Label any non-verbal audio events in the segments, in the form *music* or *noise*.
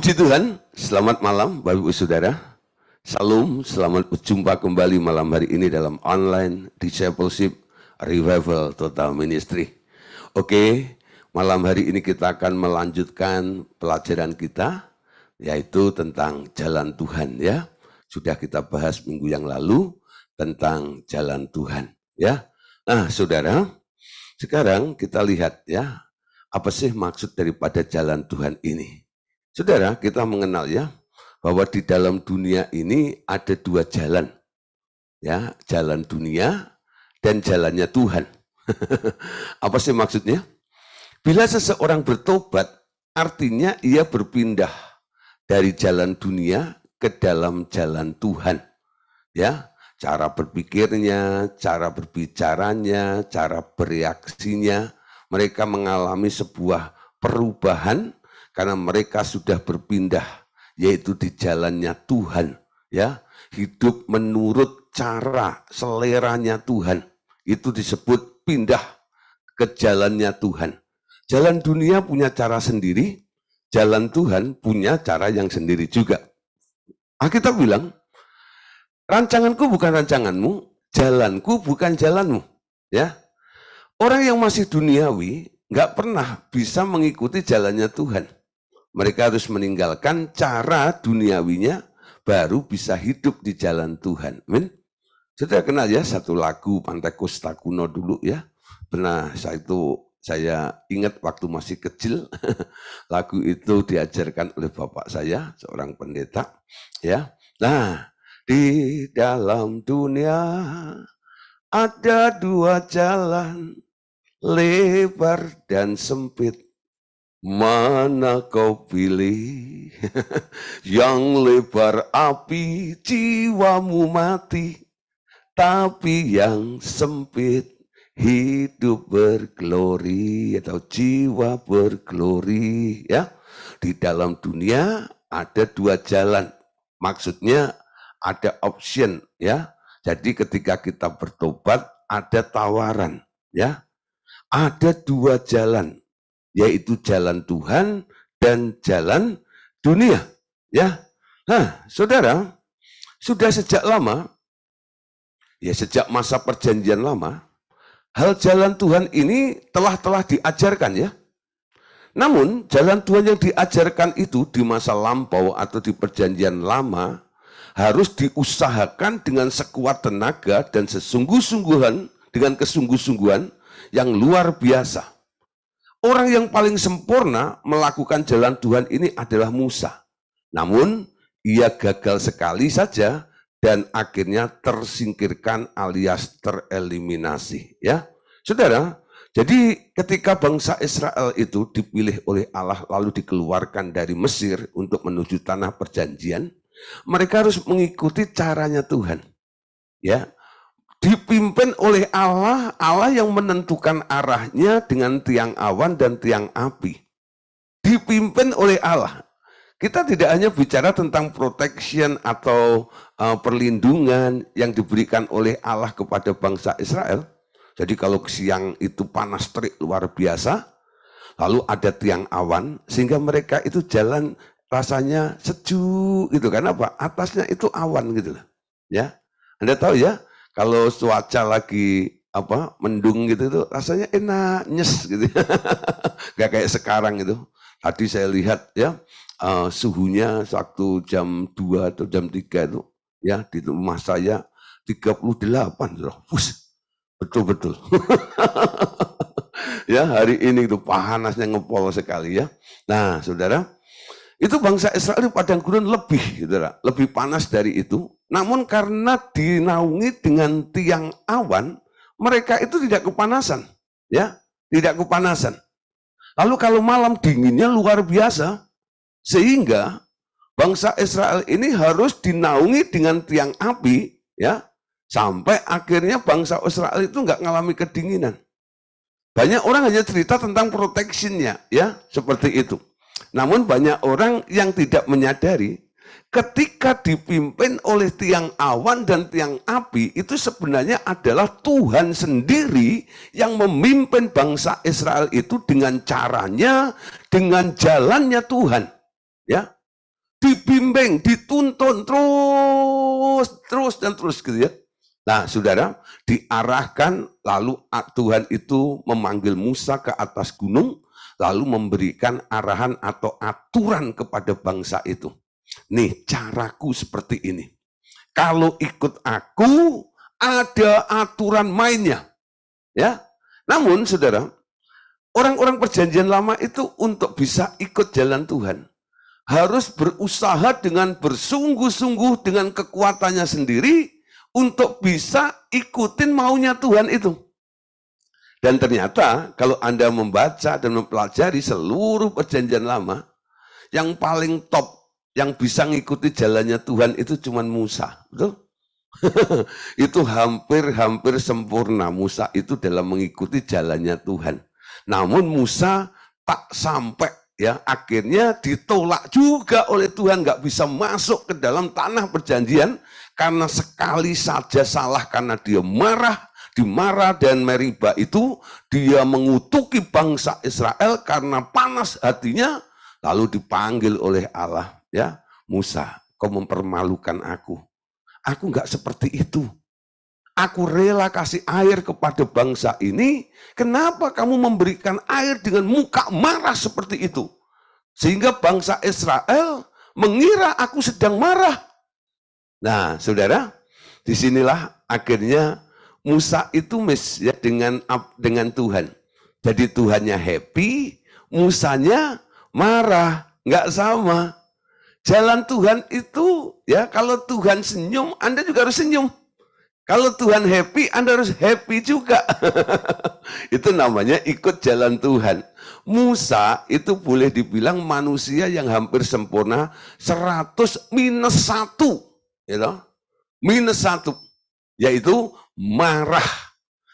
Puji Tuhan, selamat malam Bapak Ibu Saudara. Salam, selamat berjumpa kembali malam hari ini dalam online Discipleship Revival Total Ministry. Oke, malam hari ini kita akan melanjutkan pelajaran kita yaitu tentang jalan Tuhan ya. Sudah kita bahas minggu yang lalu tentang jalan Tuhan ya. Nah, Saudara, sekarang kita lihat ya apa sih maksud daripada jalan Tuhan ini? Saudara, kita mengenal ya bahwa di dalam dunia ini ada dua jalan. Ya, jalan dunia dan jalannya Tuhan. *laughs* Apa sih maksudnya? Bila seseorang bertobat, artinya ia berpindah dari jalan dunia ke dalam jalan Tuhan. Ya, cara berpikirnya, cara berbicaranya, cara bereaksinya, mereka mengalami sebuah perubahan karena mereka sudah berpindah yaitu di jalannya Tuhan ya hidup menurut cara seleranya Tuhan itu disebut pindah ke jalannya Tuhan jalan dunia punya cara sendiri jalan Tuhan punya cara yang sendiri juga ah kita bilang rancanganku bukan rancanganmu jalanku bukan jalanmu ya orang yang masih duniawi nggak pernah bisa mengikuti jalannya Tuhan mereka harus meninggalkan cara duniawinya baru bisa hidup di jalan Tuhan. Amin. Sudah kenal ya satu lagu Pantai Kustakuno Kuno dulu ya. Pernah saya itu saya ingat waktu masih kecil *laughs* lagu itu diajarkan oleh bapak saya seorang pendeta ya. Nah, di dalam dunia ada dua jalan lebar dan sempit Mana kau pilih *laughs* yang lebar api jiwamu mati, tapi yang sempit hidup berglori atau jiwa berglori ya. Di dalam dunia ada dua jalan. Maksudnya ada option ya. Jadi ketika kita bertobat ada tawaran ya. Ada dua jalan yaitu jalan Tuhan dan jalan dunia. Ya, nah, saudara, sudah sejak lama, ya sejak masa perjanjian lama, hal jalan Tuhan ini telah telah diajarkan ya. Namun jalan Tuhan yang diajarkan itu di masa lampau atau di perjanjian lama harus diusahakan dengan sekuat tenaga dan sesungguh-sungguhan dengan kesungguh-sungguhan yang luar biasa. Orang yang paling sempurna melakukan jalan Tuhan ini adalah Musa. Namun, ia gagal sekali saja dan akhirnya tersingkirkan alias tereliminasi. Ya, Saudara, jadi ketika bangsa Israel itu dipilih oleh Allah lalu dikeluarkan dari Mesir untuk menuju tanah perjanjian, mereka harus mengikuti caranya Tuhan. Ya, dipimpin oleh Allah, Allah yang menentukan arahnya dengan tiang awan dan tiang api. Dipimpin oleh Allah. Kita tidak hanya bicara tentang protection atau uh, perlindungan yang diberikan oleh Allah kepada bangsa Israel. Jadi kalau siang itu panas terik luar biasa, lalu ada tiang awan sehingga mereka itu jalan rasanya sejuk gitu karena apa? Atasnya itu awan gitu loh. Ya. Anda tahu ya, kalau cuaca lagi apa mendung gitu itu rasanya enak nyes gitu *laughs* nggak kayak sekarang itu tadi saya lihat ya uh, suhunya waktu jam 2 atau jam 3 itu ya di rumah saya 38 loh betul betul *laughs* ya hari ini itu panasnya ngepol sekali ya nah saudara itu bangsa Israel di padang gurun lebih saudara lebih panas dari itu namun karena dinaungi dengan tiang awan, mereka itu tidak kepanasan, ya, tidak kepanasan. Lalu kalau malam dinginnya luar biasa, sehingga bangsa Israel ini harus dinaungi dengan tiang api, ya, sampai akhirnya bangsa Israel itu nggak mengalami kedinginan. Banyak orang hanya cerita tentang proteksinya, ya, seperti itu. Namun banyak orang yang tidak menyadari ketika dipimpin oleh tiang awan dan tiang api itu sebenarnya adalah Tuhan sendiri yang memimpin bangsa Israel itu dengan caranya, dengan jalannya Tuhan. Ya. Dibimbing, dituntun terus, terus dan terus gitu ya. Nah, Saudara, diarahkan lalu Tuhan itu memanggil Musa ke atas gunung lalu memberikan arahan atau aturan kepada bangsa itu. Nih, caraku seperti ini. Kalau ikut aku, ada aturan mainnya. Ya. Namun, saudara, orang-orang perjanjian lama itu untuk bisa ikut jalan Tuhan. Harus berusaha dengan bersungguh-sungguh dengan kekuatannya sendiri untuk bisa ikutin maunya Tuhan itu. Dan ternyata kalau Anda membaca dan mempelajari seluruh perjanjian lama, yang paling top yang bisa ngikuti jalannya Tuhan itu cuman Musa, betul? *laughs* itu hampir-hampir sempurna Musa itu dalam mengikuti jalannya Tuhan. Namun Musa tak sampai ya akhirnya ditolak juga oleh Tuhan nggak bisa masuk ke dalam tanah perjanjian karena sekali saja salah karena dia marah dimarah dan Meriba itu dia mengutuki bangsa Israel karena panas hatinya lalu dipanggil oleh Allah ya Musa, kau mempermalukan aku. Aku nggak seperti itu. Aku rela kasih air kepada bangsa ini. Kenapa kamu memberikan air dengan muka marah seperti itu? Sehingga bangsa Israel mengira aku sedang marah. Nah, saudara, disinilah akhirnya Musa itu mis ya, dengan dengan Tuhan. Jadi Tuhannya happy, Musanya marah, nggak sama. Jalan Tuhan itu ya kalau Tuhan senyum, Anda juga harus senyum. Kalau Tuhan happy, Anda harus happy juga. *laughs* itu namanya ikut jalan Tuhan. Musa itu boleh dibilang manusia yang hampir sempurna 100 minus satu, You know? Minus satu Yaitu marah.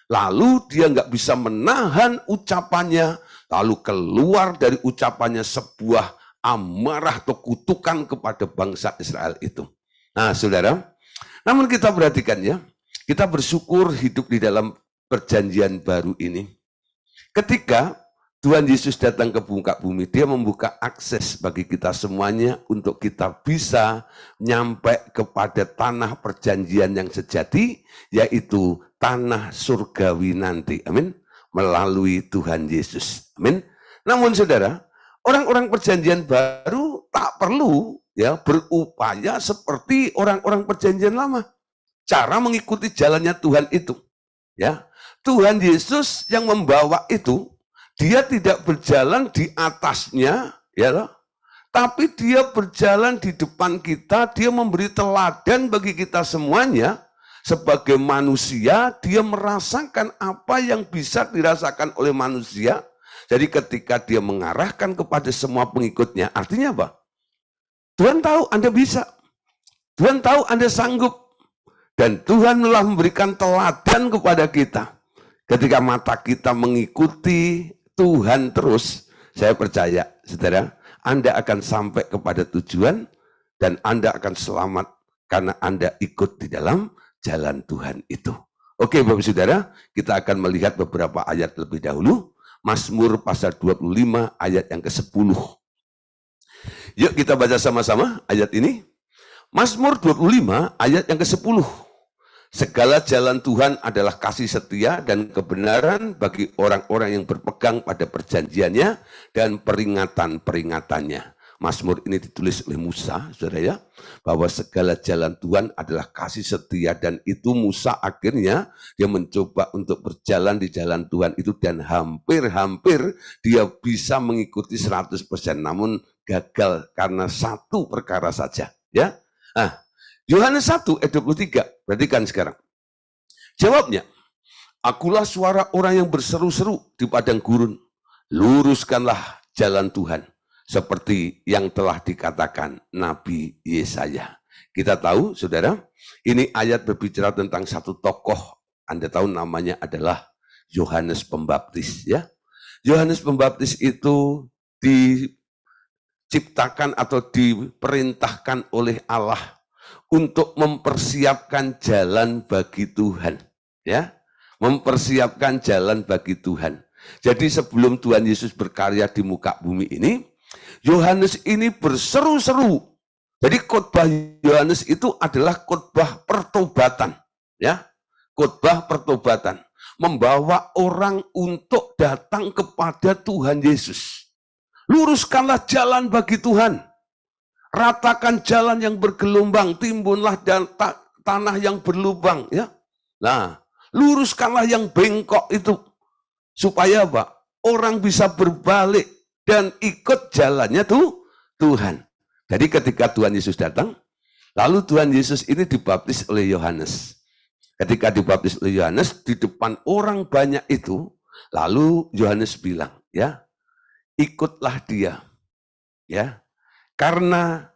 Lalu dia nggak bisa menahan ucapannya. Lalu keluar dari ucapannya sebuah amarah atau kutukan kepada bangsa Israel itu. Nah, saudara, namun kita perhatikan ya, kita bersyukur hidup di dalam perjanjian baru ini. Ketika Tuhan Yesus datang ke muka bumi, dia membuka akses bagi kita semuanya untuk kita bisa nyampe kepada tanah perjanjian yang sejati, yaitu tanah surgawi nanti. Amin. Melalui Tuhan Yesus. Amin. Namun saudara, orang-orang perjanjian baru tak perlu ya berupaya seperti orang-orang perjanjian lama. Cara mengikuti jalannya Tuhan itu. Ya. Tuhan Yesus yang membawa itu, dia tidak berjalan di atasnya, ya loh. Tapi dia berjalan di depan kita, dia memberi teladan bagi kita semuanya. Sebagai manusia, dia merasakan apa yang bisa dirasakan oleh manusia jadi ketika dia mengarahkan kepada semua pengikutnya, artinya apa? Tuhan tahu Anda bisa. Tuhan tahu Anda sanggup. Dan Tuhan telah memberikan teladan kepada kita. Ketika mata kita mengikuti Tuhan terus, saya percaya, saudara, Anda akan sampai kepada tujuan dan Anda akan selamat karena Anda ikut di dalam jalan Tuhan itu. Oke, Bapak Saudara, kita akan melihat beberapa ayat lebih dahulu. Mazmur pasal 25 ayat yang ke-10. Yuk kita baca sama-sama ayat ini. Mazmur 25 ayat yang ke-10. Segala jalan Tuhan adalah kasih setia dan kebenaran bagi orang-orang yang berpegang pada perjanjiannya dan peringatan-peringatannya. Mazmur ini ditulis oleh Musa, saudara ya, bahwa segala jalan Tuhan adalah kasih setia dan itu Musa akhirnya dia mencoba untuk berjalan di jalan Tuhan itu dan hampir-hampir dia bisa mengikuti 100% namun gagal karena satu perkara saja, ya. Ah, Yohanes 1 ayat 23, perhatikan sekarang. Jawabnya, akulah suara orang yang berseru-seru di padang gurun, luruskanlah jalan Tuhan seperti yang telah dikatakan Nabi Yesaya. Kita tahu, saudara, ini ayat berbicara tentang satu tokoh. Anda tahu namanya adalah Yohanes Pembaptis. ya. Yohanes Pembaptis itu diciptakan atau diperintahkan oleh Allah untuk mempersiapkan jalan bagi Tuhan. ya, Mempersiapkan jalan bagi Tuhan. Jadi sebelum Tuhan Yesus berkarya di muka bumi ini, Yohanes ini berseru-seru. Jadi khotbah Yohanes itu adalah khotbah pertobatan, ya. Khotbah pertobatan membawa orang untuk datang kepada Tuhan Yesus. Luruskanlah jalan bagi Tuhan. Ratakan jalan yang bergelombang, timbunlah ta tanah yang berlubang, ya. Nah, luruskanlah yang bengkok itu supaya apa? Orang bisa berbalik dan ikut jalannya tuh Tuhan. Jadi ketika Tuhan Yesus datang, lalu Tuhan Yesus ini dibaptis oleh Yohanes. Ketika dibaptis oleh Yohanes di depan orang banyak itu, lalu Yohanes bilang, ya, ikutlah dia. Ya. Karena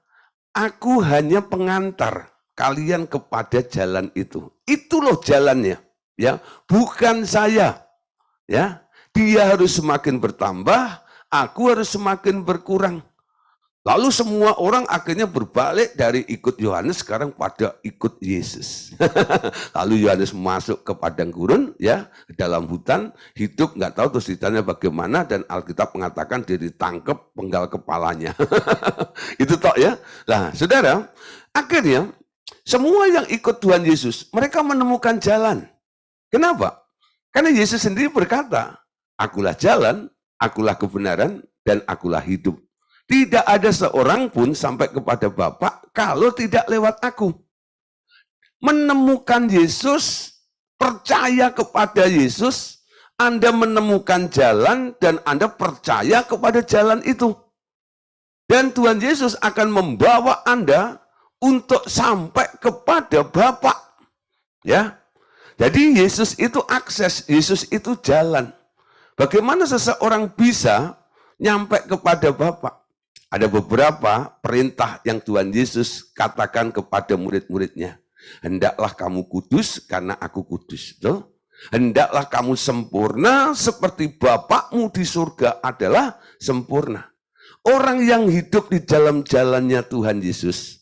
aku hanya pengantar kalian kepada jalan itu. Itu loh jalannya, ya. Bukan saya. Ya. Dia harus semakin bertambah, aku harus semakin berkurang. Lalu semua orang akhirnya berbalik dari ikut Yohanes sekarang pada ikut Yesus. *laughs* Lalu Yohanes masuk ke padang gurun ya dalam hutan hidup nggak tahu terus ditanya bagaimana dan Alkitab mengatakan dia ditangkap penggal kepalanya. *laughs* Itu tok ya. Nah saudara akhirnya semua yang ikut Tuhan Yesus mereka menemukan jalan. Kenapa? Karena Yesus sendiri berkata, akulah jalan, akulah kebenaran, dan akulah hidup. Tidak ada seorang pun sampai kepada bapak kalau tidak lewat aku. Menemukan Yesus, percaya kepada Yesus, Anda menemukan jalan dan Anda percaya kepada jalan itu. Dan Tuhan Yesus akan membawa Anda untuk sampai kepada bapak. Ya. Jadi Yesus itu akses, Yesus itu jalan. Bagaimana seseorang bisa nyampe kepada Bapak? Ada beberapa perintah yang Tuhan Yesus katakan kepada murid-muridnya. Hendaklah kamu kudus karena aku kudus. Tuh. Hendaklah kamu sempurna seperti Bapakmu di surga adalah sempurna. Orang yang hidup di dalam jalannya Tuhan Yesus,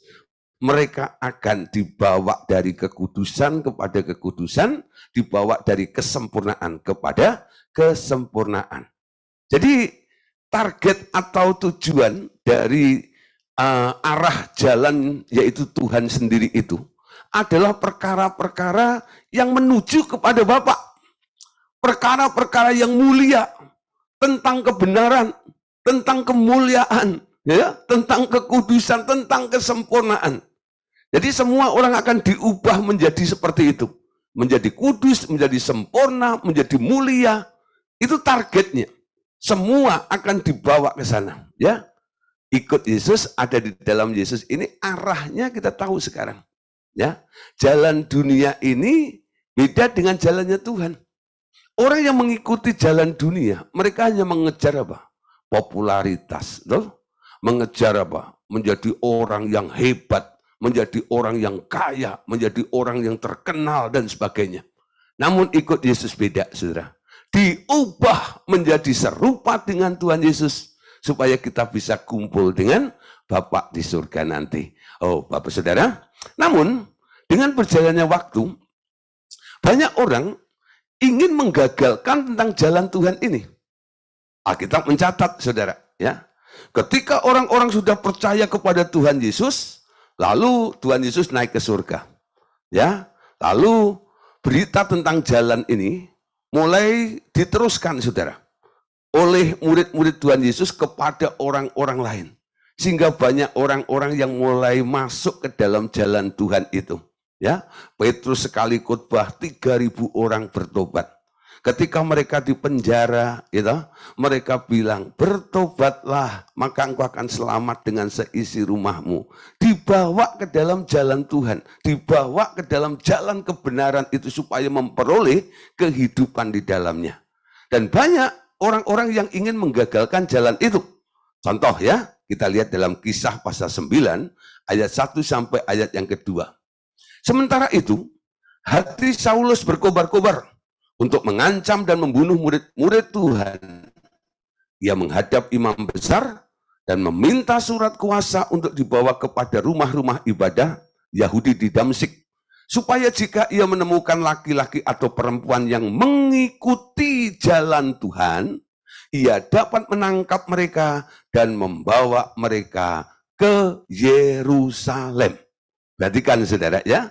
mereka akan dibawa dari kekudusan kepada kekudusan, dibawa dari kesempurnaan kepada kesempurnaan. Jadi target atau tujuan dari uh, arah jalan yaitu Tuhan sendiri itu adalah perkara-perkara yang menuju kepada Bapa. Perkara-perkara yang mulia tentang kebenaran, tentang kemuliaan, ya, tentang kekudusan, tentang kesempurnaan. Jadi semua orang akan diubah menjadi seperti itu. Menjadi kudus, menjadi sempurna, menjadi mulia, itu targetnya. Semua akan dibawa ke sana, ya. Ikut Yesus, ada di dalam Yesus. Ini arahnya kita tahu sekarang, ya. Jalan dunia ini beda dengan jalannya Tuhan. Orang yang mengikuti jalan dunia, mereka hanya mengejar apa? Popularitas, betul? Mengejar apa? Menjadi orang yang hebat, menjadi orang yang kaya, menjadi orang yang terkenal dan sebagainya. Namun ikut Yesus beda, saudara diubah menjadi serupa dengan Tuhan Yesus supaya kita bisa kumpul dengan Bapak di surga nanti. Oh, Bapak Saudara. Namun, dengan berjalannya waktu, banyak orang ingin menggagalkan tentang jalan Tuhan ini. Alkitab mencatat, Saudara, ya. Ketika orang-orang sudah percaya kepada Tuhan Yesus, lalu Tuhan Yesus naik ke surga. Ya, lalu berita tentang jalan ini mulai diteruskan saudara oleh murid-murid Tuhan Yesus kepada orang-orang lain. Sehingga banyak orang-orang yang mulai masuk ke dalam jalan Tuhan itu. Ya, Petrus sekali khotbah 3000 orang bertobat. Ketika mereka di penjara, gitu, mereka bilang, bertobatlah, maka engkau akan selamat dengan seisi rumahmu. Dibawa ke dalam jalan Tuhan, dibawa ke dalam jalan kebenaran itu supaya memperoleh kehidupan di dalamnya. Dan banyak orang-orang yang ingin menggagalkan jalan itu. Contoh ya, kita lihat dalam kisah pasal 9, ayat 1 sampai ayat yang kedua. Sementara itu, hati Saulus berkobar-kobar untuk mengancam dan membunuh murid-murid Tuhan. Ia menghadap imam besar dan meminta surat kuasa untuk dibawa kepada rumah-rumah ibadah Yahudi di Damsik. Supaya jika ia menemukan laki-laki atau perempuan yang mengikuti jalan Tuhan, ia dapat menangkap mereka dan membawa mereka ke Yerusalem. Berarti kan, saudara ya,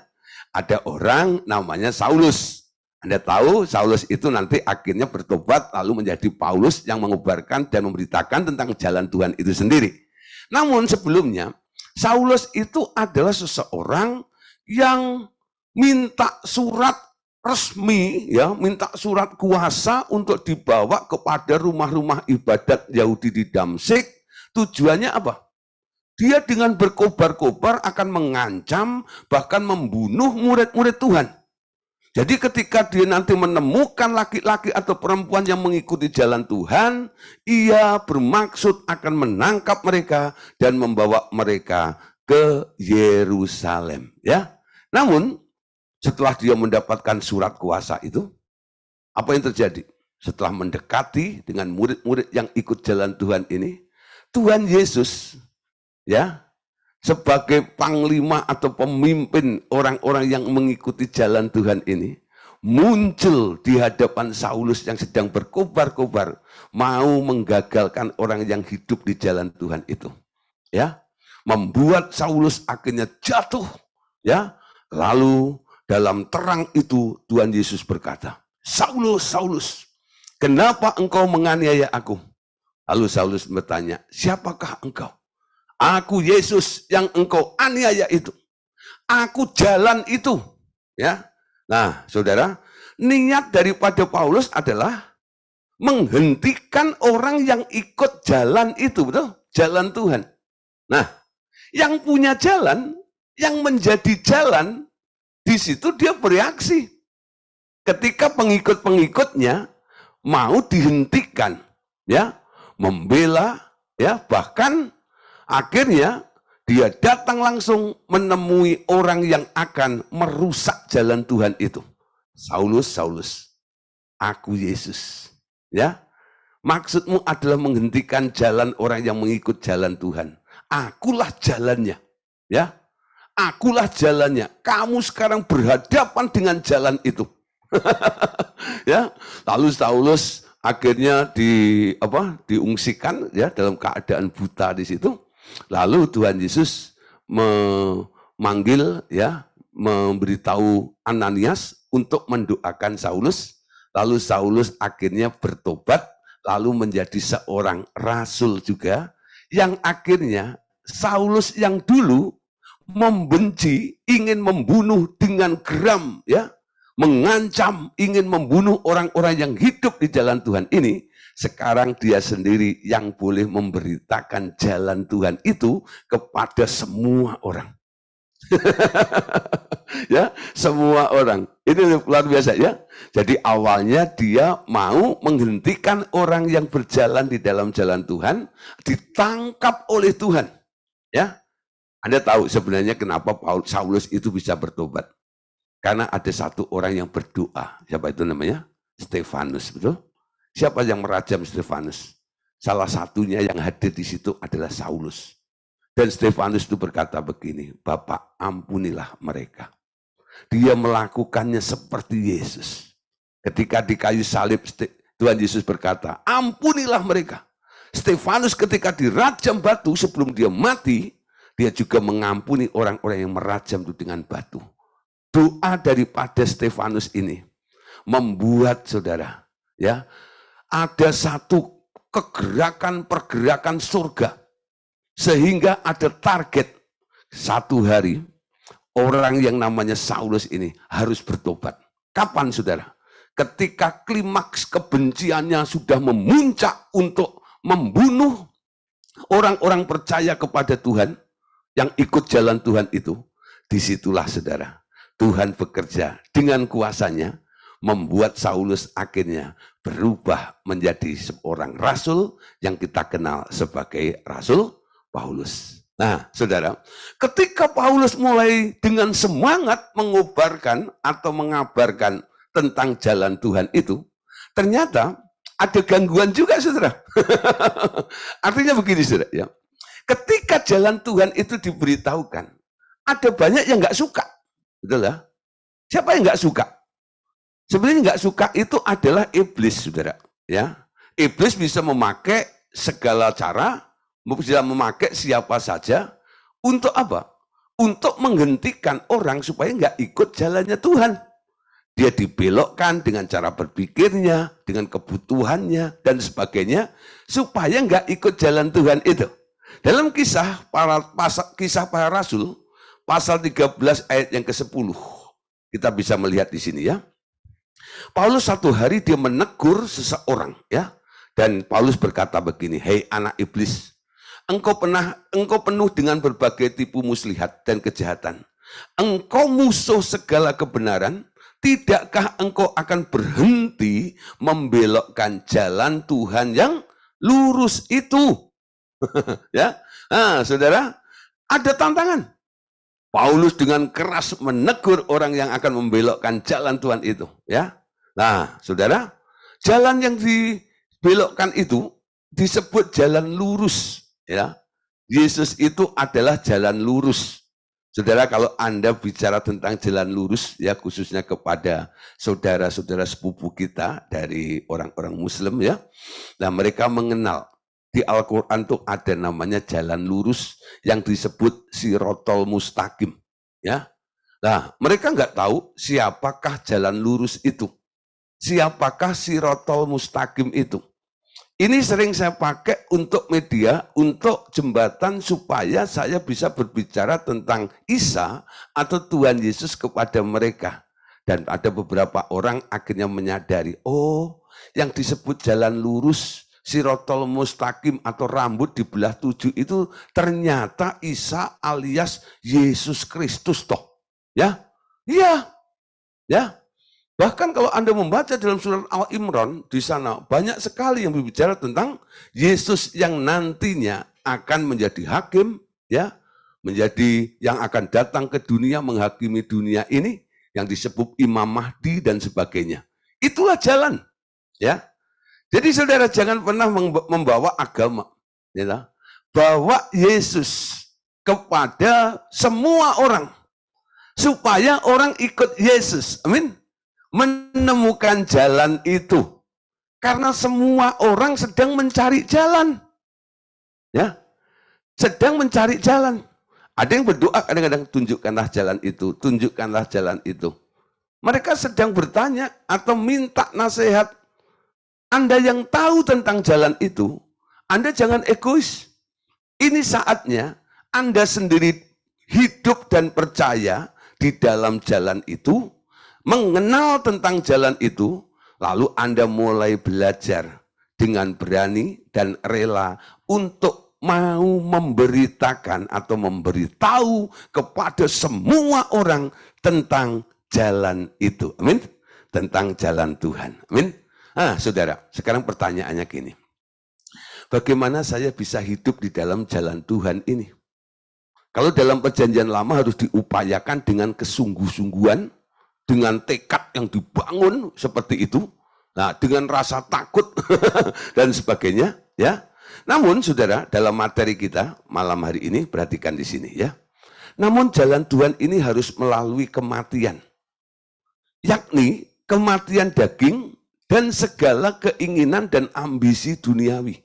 ada orang namanya Saulus. Anda tahu Saulus itu nanti akhirnya bertobat lalu menjadi Paulus yang mengubarkan dan memberitakan tentang jalan Tuhan itu sendiri. Namun sebelumnya, Saulus itu adalah seseorang yang minta surat resmi ya minta surat kuasa untuk dibawa kepada rumah-rumah ibadat Yahudi di Damsik tujuannya apa dia dengan berkobar-kobar akan mengancam bahkan membunuh murid-murid Tuhan jadi ketika dia nanti menemukan laki-laki atau perempuan yang mengikuti jalan Tuhan, ia bermaksud akan menangkap mereka dan membawa mereka ke Yerusalem, ya. Namun setelah dia mendapatkan surat kuasa itu, apa yang terjadi? Setelah mendekati dengan murid-murid yang ikut jalan Tuhan ini, Tuhan Yesus ya sebagai panglima atau pemimpin orang-orang yang mengikuti jalan Tuhan ini muncul di hadapan Saulus yang sedang berkobar-kobar mau menggagalkan orang yang hidup di jalan Tuhan itu ya membuat Saulus akhirnya jatuh ya lalu dalam terang itu Tuhan Yesus berkata Saulus Saulus kenapa engkau menganiaya aku lalu Saulus bertanya siapakah engkau Aku Yesus yang engkau aniaya itu. Aku jalan itu. Ya. Nah, Saudara, niat daripada Paulus adalah menghentikan orang yang ikut jalan itu, betul? Jalan Tuhan. Nah, yang punya jalan, yang menjadi jalan, di situ dia bereaksi. Ketika pengikut-pengikutnya mau dihentikan, ya, membela, ya, bahkan Akhirnya dia datang langsung menemui orang yang akan merusak jalan Tuhan itu. Saulus, Saulus, aku Yesus. Ya, maksudmu adalah menghentikan jalan orang yang mengikut jalan Tuhan. Akulah jalannya. Ya, akulah jalannya. Kamu sekarang berhadapan dengan jalan itu. *laughs* ya, lalu Saulus akhirnya di apa diungsikan ya dalam keadaan buta di situ Lalu Tuhan Yesus memanggil ya, memberitahu Ananias untuk mendoakan Saulus. Lalu Saulus akhirnya bertobat, lalu menjadi seorang rasul juga yang akhirnya Saulus yang dulu membenci, ingin membunuh dengan geram ya, mengancam ingin membunuh orang-orang yang hidup di jalan Tuhan ini sekarang dia sendiri yang boleh memberitakan jalan Tuhan itu kepada semua orang. *laughs* ya, semua orang. Ini luar biasa ya. Jadi awalnya dia mau menghentikan orang yang berjalan di dalam jalan Tuhan ditangkap oleh Tuhan. Ya. Anda tahu sebenarnya kenapa Paul Saulus itu bisa bertobat? Karena ada satu orang yang berdoa. Siapa itu namanya? Stefanus, betul? Siapa yang merajam Stefanus? Salah satunya yang hadir di situ adalah Saulus. Dan Stefanus itu berkata begini, Bapak ampunilah mereka. Dia melakukannya seperti Yesus. Ketika di kayu salib, Tuhan Yesus berkata, ampunilah mereka. Stefanus ketika dirajam batu sebelum dia mati, dia juga mengampuni orang-orang yang merajam itu dengan batu. Doa daripada Stefanus ini membuat saudara ya ada satu kegerakan-pergerakan surga. Sehingga ada target satu hari orang yang namanya Saulus ini harus bertobat. Kapan saudara? Ketika klimaks kebenciannya sudah memuncak untuk membunuh orang-orang percaya kepada Tuhan yang ikut jalan Tuhan itu, disitulah saudara. Tuhan bekerja dengan kuasanya membuat Saulus akhirnya berubah menjadi seorang rasul yang kita kenal sebagai Rasul Paulus. Nah, saudara, ketika Paulus mulai dengan semangat mengobarkan atau mengabarkan tentang jalan Tuhan itu, ternyata ada gangguan juga, saudara. *laughs* Artinya begini, saudara, ya. Ketika jalan Tuhan itu diberitahukan, ada banyak yang nggak suka, Itulah, ya? Siapa yang nggak suka? Sebenarnya nggak suka itu adalah iblis, saudara. Ya, iblis bisa memakai segala cara, bisa memakai siapa saja untuk apa? Untuk menghentikan orang supaya nggak ikut jalannya Tuhan. Dia dibelokkan dengan cara berpikirnya, dengan kebutuhannya, dan sebagainya, supaya nggak ikut jalan Tuhan itu. Dalam kisah para, pasal, kisah para rasul, pasal 13 ayat yang ke-10, kita bisa melihat di sini ya Paulus satu hari dia menegur seseorang ya. Dan Paulus berkata begini, "Hei anak iblis, engkau pernah engkau penuh dengan berbagai tipu muslihat dan kejahatan. Engkau musuh segala kebenaran, tidakkah engkau akan berhenti membelokkan jalan Tuhan yang lurus itu?" *laughs* ya. Nah, Saudara, ada tantangan. Paulus dengan keras menegur orang yang akan membelokkan jalan Tuhan itu, ya. Nah, saudara, jalan yang dibelokkan itu disebut jalan lurus. Ya, Yesus itu adalah jalan lurus. Saudara, kalau Anda bicara tentang jalan lurus, ya khususnya kepada saudara-saudara sepupu kita dari orang-orang Muslim ya, nah mereka mengenal di Al-Quran tuh ada namanya jalan lurus yang disebut sirotol mustaqim. Ya, Nah, mereka nggak tahu siapakah jalan lurus itu siapakah sirotol mustaqim itu. Ini sering saya pakai untuk media, untuk jembatan supaya saya bisa berbicara tentang Isa atau Tuhan Yesus kepada mereka. Dan ada beberapa orang akhirnya menyadari, oh yang disebut jalan lurus, sirotol mustaqim atau rambut di belah tujuh itu ternyata Isa alias Yesus Kristus toh. Ya, iya, ya. Bahkan kalau Anda membaca dalam surat Al Imran di sana banyak sekali yang berbicara tentang Yesus yang nantinya akan menjadi hakim ya, menjadi yang akan datang ke dunia menghakimi dunia ini yang disebut Imam Mahdi dan sebagainya. Itulah jalan ya. Jadi saudara jangan pernah membawa agama ya, bawa Yesus kepada semua orang supaya orang ikut Yesus. Amin menemukan jalan itu. Karena semua orang sedang mencari jalan. Ya. Sedang mencari jalan. Ada yang berdoa kadang-kadang tunjukkanlah jalan itu, tunjukkanlah jalan itu. Mereka sedang bertanya atau minta nasihat. Anda yang tahu tentang jalan itu, Anda jangan egois. Ini saatnya Anda sendiri hidup dan percaya di dalam jalan itu, mengenal tentang jalan itu, lalu Anda mulai belajar dengan berani dan rela untuk mau memberitakan atau memberitahu kepada semua orang tentang jalan itu. Amin. Tentang jalan Tuhan. Amin. Ah, saudara, sekarang pertanyaannya gini. Bagaimana saya bisa hidup di dalam jalan Tuhan ini? Kalau dalam perjanjian lama harus diupayakan dengan kesungguh-sungguhan, dengan tekad yang dibangun seperti itu, nah dengan rasa takut *laughs* dan sebagainya, ya. Namun saudara, dalam materi kita malam hari ini perhatikan di sini ya. Namun jalan Tuhan ini harus melalui kematian. Yakni kematian daging dan segala keinginan dan ambisi duniawi.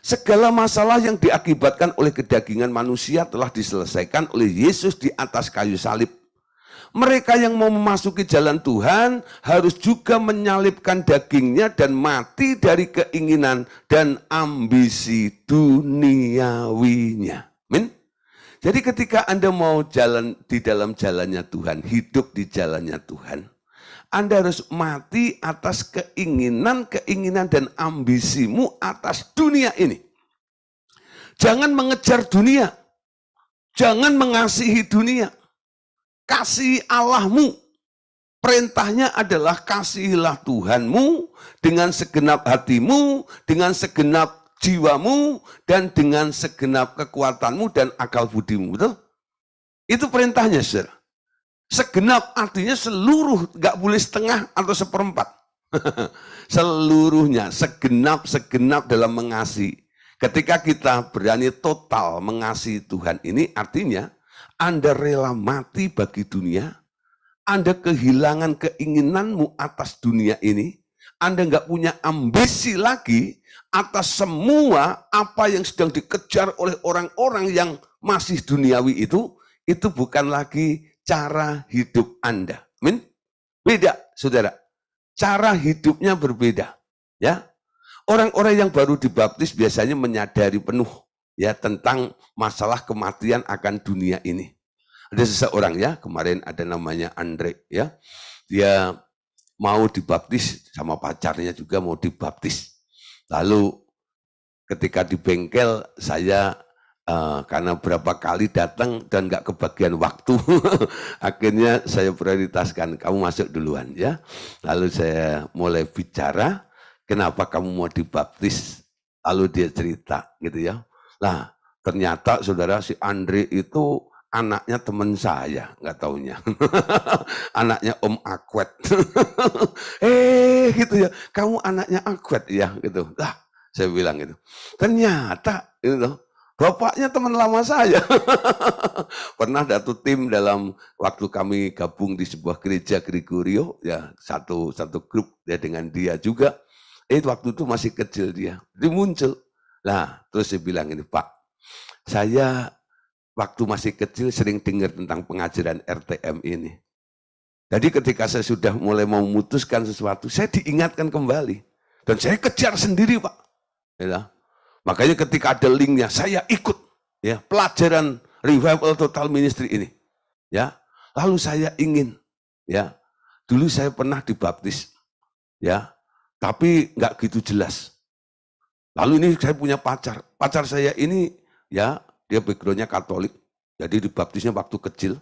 Segala masalah yang diakibatkan oleh kedagingan manusia telah diselesaikan oleh Yesus di atas kayu salib mereka yang mau memasuki jalan Tuhan harus juga menyalipkan dagingnya dan mati dari keinginan dan ambisi duniawinya. Min? Jadi ketika Anda mau jalan di dalam jalannya Tuhan, hidup di jalannya Tuhan, Anda harus mati atas keinginan-keinginan dan ambisimu atas dunia ini. Jangan mengejar dunia. Jangan mengasihi dunia Kasih Allahmu. Perintahnya adalah kasihilah Tuhanmu dengan segenap hatimu, dengan segenap jiwamu, dan dengan segenap kekuatanmu dan akal budimu. Betul? Itu perintahnya, Sir. Segenap artinya seluruh, gak boleh setengah atau seperempat. *laughs* Seluruhnya, segenap-segenap dalam mengasihi. Ketika kita berani total mengasihi Tuhan ini artinya anda rela mati bagi dunia, Anda kehilangan keinginanmu atas dunia ini, Anda nggak punya ambisi lagi atas semua apa yang sedang dikejar oleh orang-orang yang masih duniawi itu, itu bukan lagi cara hidup Anda. Amin? Beda, saudara. Cara hidupnya berbeda. Ya, Orang-orang yang baru dibaptis biasanya menyadari penuh ya tentang masalah kematian akan dunia ini. Ada hmm. seseorang ya, kemarin ada namanya Andre ya. Dia mau dibaptis sama pacarnya juga mau dibaptis. Lalu ketika di bengkel saya uh, karena berapa kali datang dan nggak kebagian waktu, *laughs* akhirnya saya prioritaskan kamu masuk duluan ya. Lalu saya mulai bicara, kenapa kamu mau dibaptis? Lalu dia cerita gitu ya. Lah, ternyata saudara si Andre itu anaknya teman saya, nggak taunya. *laughs* anaknya Om Akwet. *laughs* eh, gitu ya. Kamu anaknya Akwet ya, gitu. Lah, saya bilang gitu. Ternyata, gitu. Bapaknya teman lama saya. *laughs* Pernah satu tim dalam waktu kami gabung di sebuah gereja Gregorio, ya satu satu grup ya dengan dia juga. Eh waktu itu masih kecil dia. dimuncul Nah, terus dia bilang ini, Pak, saya waktu masih kecil sering dengar tentang pengajaran RTM ini. Jadi ketika saya sudah mulai mau memutuskan sesuatu, saya diingatkan kembali. Dan saya kejar sendiri, Pak. Ya. Makanya ketika ada linknya, saya ikut ya pelajaran revival total ministry ini. Ya, lalu saya ingin ya dulu saya pernah dibaptis ya tapi nggak gitu jelas Lalu ini saya punya pacar. Pacar saya ini ya dia backgroundnya Katolik. Jadi dibaptisnya waktu kecil.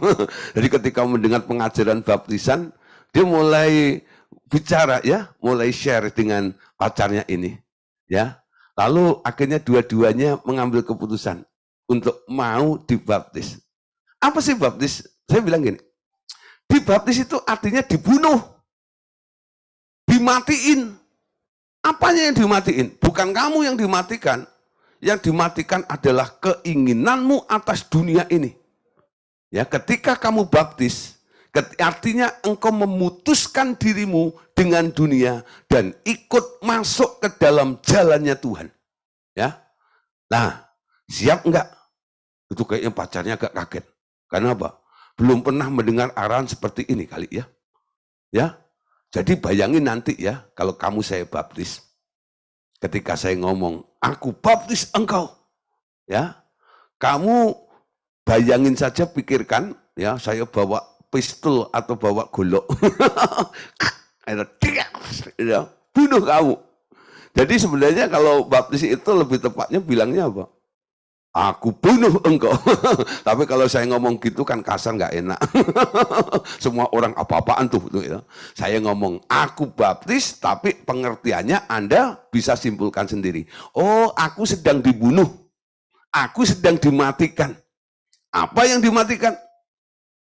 *laughs* Jadi ketika mendengar pengajaran baptisan, dia mulai bicara ya, mulai share dengan pacarnya ini. Ya. Lalu akhirnya dua-duanya mengambil keputusan untuk mau dibaptis. Apa sih baptis? Saya bilang gini, dibaptis itu artinya dibunuh, dimatiin, Apanya yang dimatiin? Bukan kamu yang dimatikan. Yang dimatikan adalah keinginanmu atas dunia ini. Ya, ketika kamu baptis, artinya engkau memutuskan dirimu dengan dunia dan ikut masuk ke dalam jalannya Tuhan. Ya. Nah, siap enggak? Itu kayaknya pacarnya agak kaget. Karena apa? Belum pernah mendengar arahan seperti ini kali ya. Ya, jadi bayangin nanti ya, kalau kamu saya baptis, ketika saya ngomong, aku baptis engkau. Ya, kamu bayangin saja pikirkan, ya saya bawa pistol atau bawa golok. *laughs* Ya, bunuh kamu. Jadi sebenarnya kalau baptis itu lebih tepatnya bilangnya apa? aku bunuh engkau. *laughs* Tapi kalau saya ngomong gitu kan kasar nggak enak. *laughs* Semua orang apa-apaan tuh. Gitu. Saya ngomong, aku baptis, tapi pengertiannya Anda bisa simpulkan sendiri. Oh, aku sedang dibunuh. Aku sedang dimatikan. Apa yang dimatikan?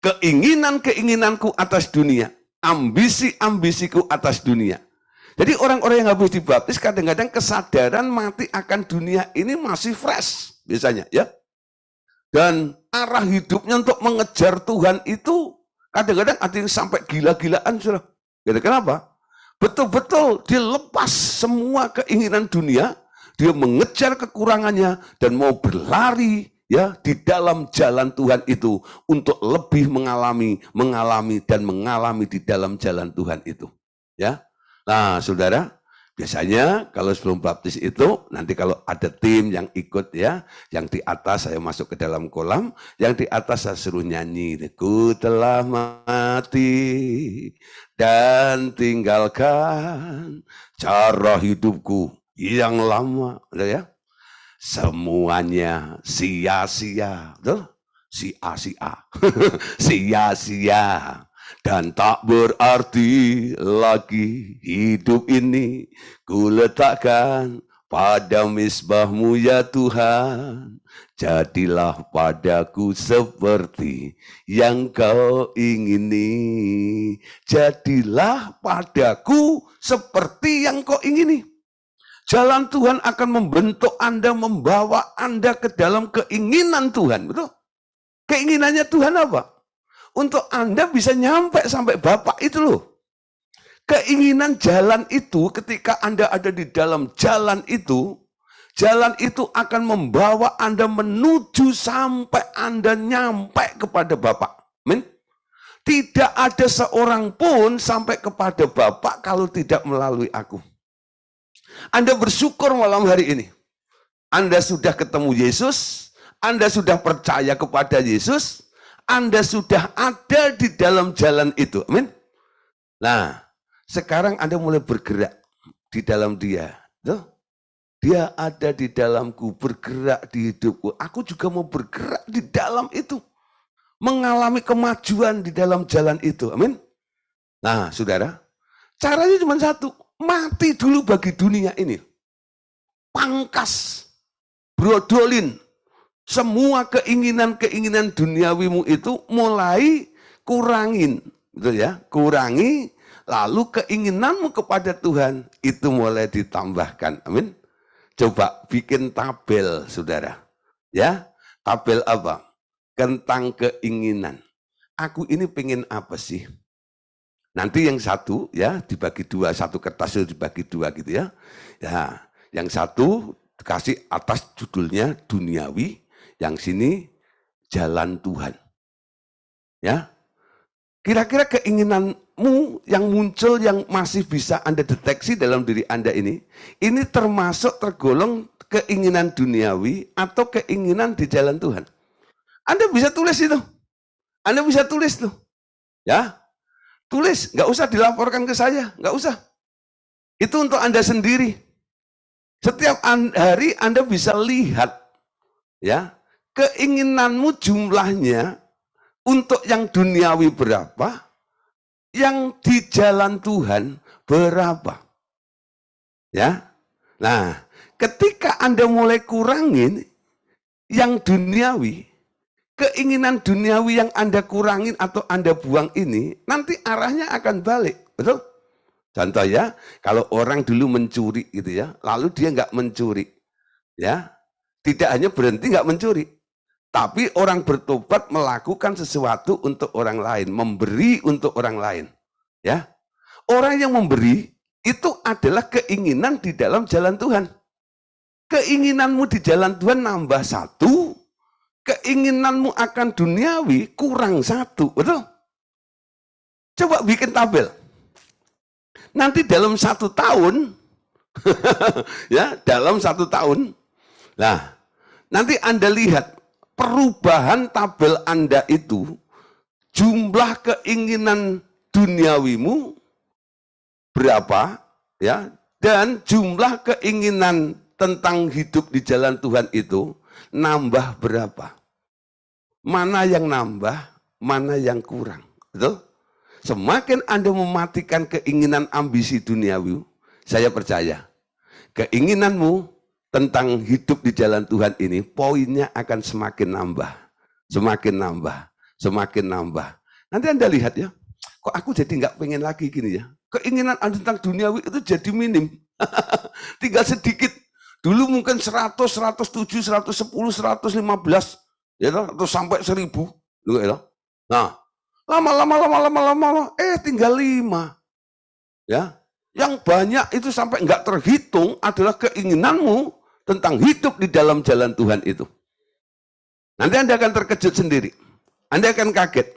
Keinginan-keinginanku atas dunia. Ambisi-ambisiku atas dunia. Jadi orang-orang yang habis dibaptis kadang-kadang kesadaran mati akan dunia ini masih fresh biasanya ya. Dan arah hidupnya untuk mengejar Tuhan itu kadang-kadang ada yang sampai gila-gilaan sudah. Gitu. Kenapa? Betul-betul dilepas semua keinginan dunia, dia mengejar kekurangannya dan mau berlari ya di dalam jalan Tuhan itu untuk lebih mengalami, mengalami dan mengalami di dalam jalan Tuhan itu. Ya. Nah, Saudara, Biasanya kalau sebelum baptis itu nanti kalau ada tim yang ikut ya, yang di atas saya masuk ke dalam kolam, yang di atas saya suruh nyanyi, ku telah mati dan tinggalkan cara hidupku yang lama, ya. Semuanya sia-sia, betul? sia sia sia-sia. *laughs* Dan tak berarti lagi hidup ini ku letakkan pada misbahmu ya Tuhan. Jadilah padaku seperti yang kau ingini. Jadilah padaku seperti yang kau ingini. Jalan Tuhan akan membentuk Anda, membawa Anda ke dalam keinginan Tuhan. Betul? Keinginannya Tuhan apa? untuk Anda bisa nyampe sampai Bapak itu loh. Keinginan jalan itu ketika Anda ada di dalam jalan itu, jalan itu akan membawa Anda menuju sampai Anda nyampe kepada Bapak. Amin. Tidak ada seorang pun sampai kepada Bapak kalau tidak melalui aku. Anda bersyukur malam hari ini. Anda sudah ketemu Yesus, Anda sudah percaya kepada Yesus, anda sudah ada di dalam jalan itu. Amin. Nah, sekarang Anda mulai bergerak di dalam dia. Tuh. Dia ada di dalamku, bergerak di hidupku. Aku juga mau bergerak di dalam itu. Mengalami kemajuan di dalam jalan itu. Amin. Nah, saudara, caranya cuma satu. Mati dulu bagi dunia ini. Pangkas, brodolin, semua keinginan-keinginan duniawimu itu mulai kurangin, gitu ya. Kurangi lalu keinginanmu kepada Tuhan itu mulai ditambahkan. Amin. Coba bikin tabel, Saudara. Ya, tabel apa? Kentang keinginan. Aku ini pengen apa sih? Nanti yang satu ya dibagi dua, satu kertas itu dibagi dua gitu ya. Ya, yang satu kasih atas judulnya duniawi, yang sini jalan Tuhan. Ya. Kira-kira keinginanmu yang muncul yang masih bisa Anda deteksi dalam diri Anda ini, ini termasuk tergolong keinginan duniawi atau keinginan di jalan Tuhan. Anda bisa tulis itu. Anda bisa tulis tuh. Ya. Tulis, nggak usah dilaporkan ke saya, nggak usah. Itu untuk Anda sendiri. Setiap hari Anda bisa lihat ya Keinginanmu jumlahnya untuk yang duniawi berapa, yang di jalan Tuhan berapa. Ya. Nah, ketika Anda mulai kurangin yang duniawi, keinginan duniawi yang Anda kurangin atau Anda buang ini, nanti arahnya akan balik. Betul? Contoh ya, kalau orang dulu mencuri gitu ya, lalu dia nggak mencuri. Ya, tidak hanya berhenti nggak mencuri. Tapi orang bertobat melakukan sesuatu untuk orang lain, memberi untuk orang lain. Ya, orang yang memberi itu adalah keinginan di dalam jalan Tuhan. Keinginanmu di jalan Tuhan nambah satu, keinginanmu akan duniawi kurang satu, betul? Coba bikin tabel. Nanti dalam satu tahun, *laughs* ya dalam satu tahun, lah. nanti anda lihat perubahan tabel Anda itu jumlah keinginan duniawimu berapa ya dan jumlah keinginan tentang hidup di jalan Tuhan itu nambah berapa? Mana yang nambah, mana yang kurang. Betul? Semakin Anda mematikan keinginan ambisi duniawi, saya percaya keinginanmu tentang hidup di jalan Tuhan ini, poinnya akan semakin nambah, semakin nambah, semakin nambah. Nanti Anda lihat ya, kok aku jadi nggak pengen lagi gini ya. Keinginan Anda tentang duniawi itu jadi minim. *laughs* Tinggal sedikit. Dulu mungkin 100, 107, 110, 115, ya atau sampai 1000. Ya nah, lama-lama, lama-lama, lama-lama, eh tinggal 5. Ya, yang banyak itu sampai enggak terhitung adalah keinginanmu tentang hidup di dalam jalan Tuhan itu. Nanti Anda akan terkejut sendiri. Anda akan kaget.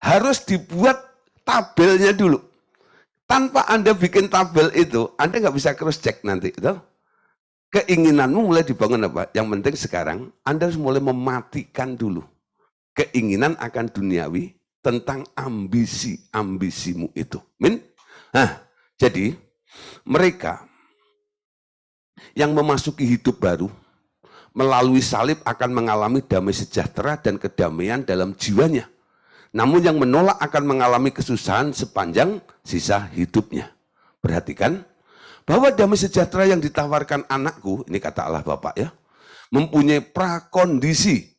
Harus dibuat tabelnya dulu. Tanpa Anda bikin tabel itu, Anda nggak bisa cross-check nanti. Itu. Keinginanmu mulai dibangun apa? Yang penting sekarang, Anda harus mulai mematikan dulu. Keinginan akan duniawi tentang ambisi-ambisimu itu. Min? Nah, jadi mereka yang memasuki hidup baru melalui salib akan mengalami damai sejahtera dan kedamaian dalam jiwanya. Namun yang menolak akan mengalami kesusahan sepanjang sisa hidupnya. Perhatikan bahwa damai sejahtera yang ditawarkan anakku, ini kata Allah Bapak ya, mempunyai prakondisi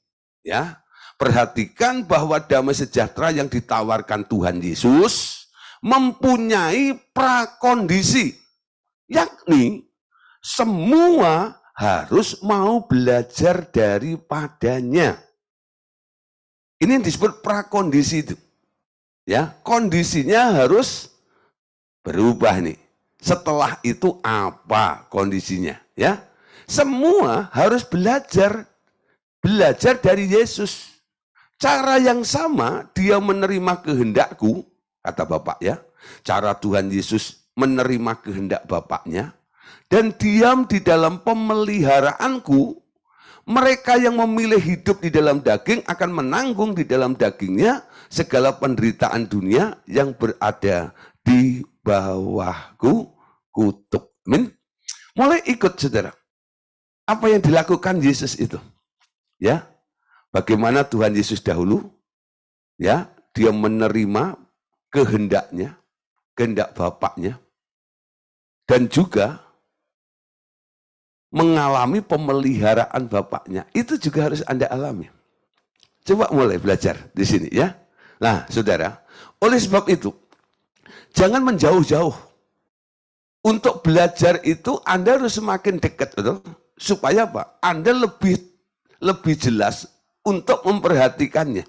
ya. Perhatikan bahwa damai sejahtera yang ditawarkan Tuhan Yesus mempunyai prakondisi yakni semua harus mau belajar daripadanya. Ini yang disebut prakondisi itu. Ya, kondisinya harus berubah nih. Setelah itu apa kondisinya, ya? Semua harus belajar belajar dari Yesus. Cara yang sama dia menerima kehendakku, kata Bapak ya. Cara Tuhan Yesus menerima kehendak Bapaknya, dan diam di dalam pemeliharaanku, mereka yang memilih hidup di dalam daging akan menanggung di dalam dagingnya segala penderitaan dunia yang berada di bawahku kutuk. Min. Mulai ikut saudara. Apa yang dilakukan Yesus itu? Ya. Bagaimana Tuhan Yesus dahulu? Ya, dia menerima kehendaknya, kehendak Bapaknya. Dan juga mengalami pemeliharaan bapaknya. Itu juga harus Anda alami. Coba mulai belajar di sini ya. Nah, Saudara, oleh sebab itu jangan menjauh-jauh. Untuk belajar itu Anda harus semakin dekat, betul? Supaya apa? Anda lebih lebih jelas untuk memperhatikannya.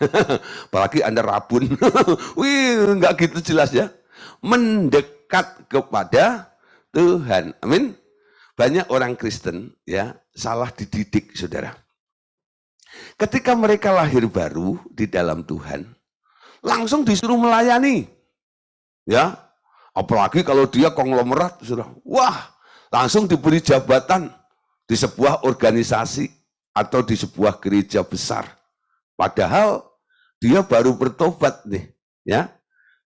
*laughs* Apalagi Anda rabun. *laughs* Wih, nggak gitu jelas ya. Mendekat kepada Tuhan. Amin. Banyak orang Kristen ya salah dididik, saudara. Ketika mereka lahir baru di dalam Tuhan, langsung disuruh melayani. Ya, apalagi kalau dia konglomerat, sudah Wah, langsung diberi jabatan di sebuah organisasi atau di sebuah gereja besar. Padahal dia baru bertobat nih, ya.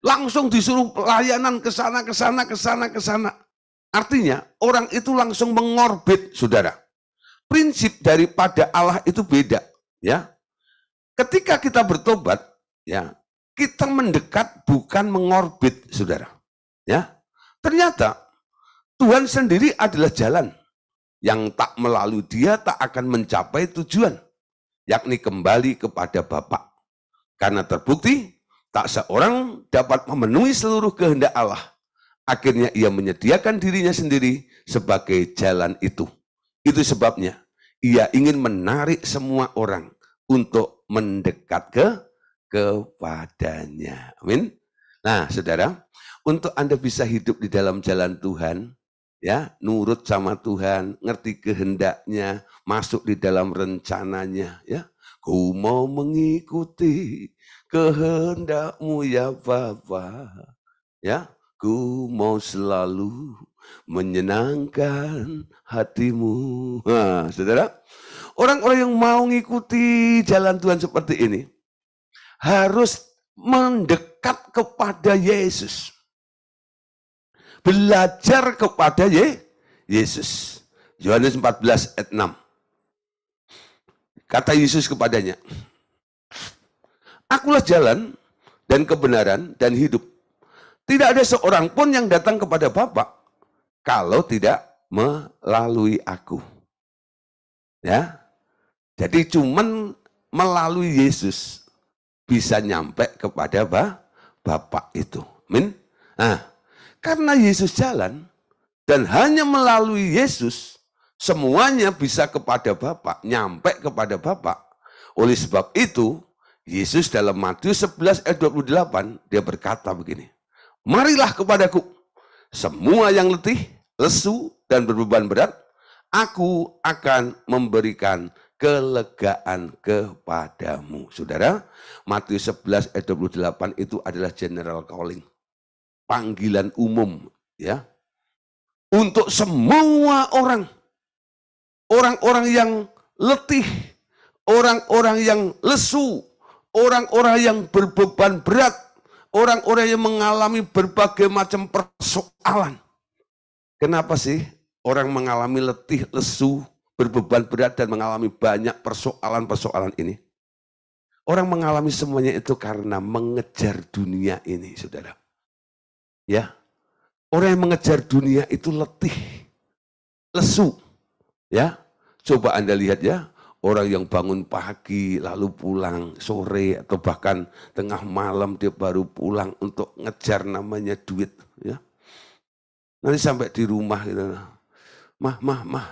Langsung disuruh pelayanan ke sana ke sana ke sana ke sana. Artinya orang itu langsung mengorbit, saudara. Prinsip daripada Allah itu beda, ya. Ketika kita bertobat, ya, kita mendekat bukan mengorbit, saudara. Ya, ternyata Tuhan sendiri adalah jalan yang tak melalui dia tak akan mencapai tujuan, yakni kembali kepada Bapa. Karena terbukti tak seorang dapat memenuhi seluruh kehendak Allah Akhirnya ia menyediakan dirinya sendiri sebagai jalan itu. Itu sebabnya ia ingin menarik semua orang untuk mendekat ke kepadanya. Amin. Nah, Saudara, untuk Anda bisa hidup di dalam jalan Tuhan, ya, nurut sama Tuhan, ngerti kehendaknya, masuk di dalam rencananya, ya. Ku mau mengikuti kehendakmu ya Bapa. Ya, Ku mau selalu menyenangkan hatimu. Nah, saudara, orang-orang yang mau mengikuti jalan Tuhan seperti ini harus mendekat kepada Yesus. Belajar kepada Ye, Yesus. Yohanes 14 ayat 6. Kata Yesus kepadanya, Akulah jalan dan kebenaran dan hidup. Tidak ada seorang pun yang datang kepada Bapak kalau tidak melalui aku. Ya. Jadi cuman melalui Yesus bisa nyampe kepada Bapak itu. Min. Nah, karena Yesus jalan dan hanya melalui Yesus semuanya bisa kepada Bapak, nyampe kepada Bapak. Oleh sebab itu, Yesus dalam Matius 11 ayat 28 dia berkata begini. Marilah kepadaku, semua yang letih, lesu, dan berbeban berat, aku akan memberikan kelegaan kepadamu. Saudara, Matius 11 ayat 28 itu adalah general calling. Panggilan umum, ya. Untuk semua orang. Orang-orang yang letih, orang-orang yang lesu, orang-orang yang berbeban berat, orang-orang yang mengalami berbagai macam persoalan. Kenapa sih orang mengalami letih, lesu, berbeban berat dan mengalami banyak persoalan-persoalan ini? Orang mengalami semuanya itu karena mengejar dunia ini, Saudara. Ya. Orang yang mengejar dunia itu letih, lesu. Ya. Coba Anda lihat ya, Orang yang bangun pagi lalu pulang sore atau bahkan tengah malam dia baru pulang untuk ngejar namanya duit. Ya. Nanti sampai di rumah gitu. Mah, mah, mah.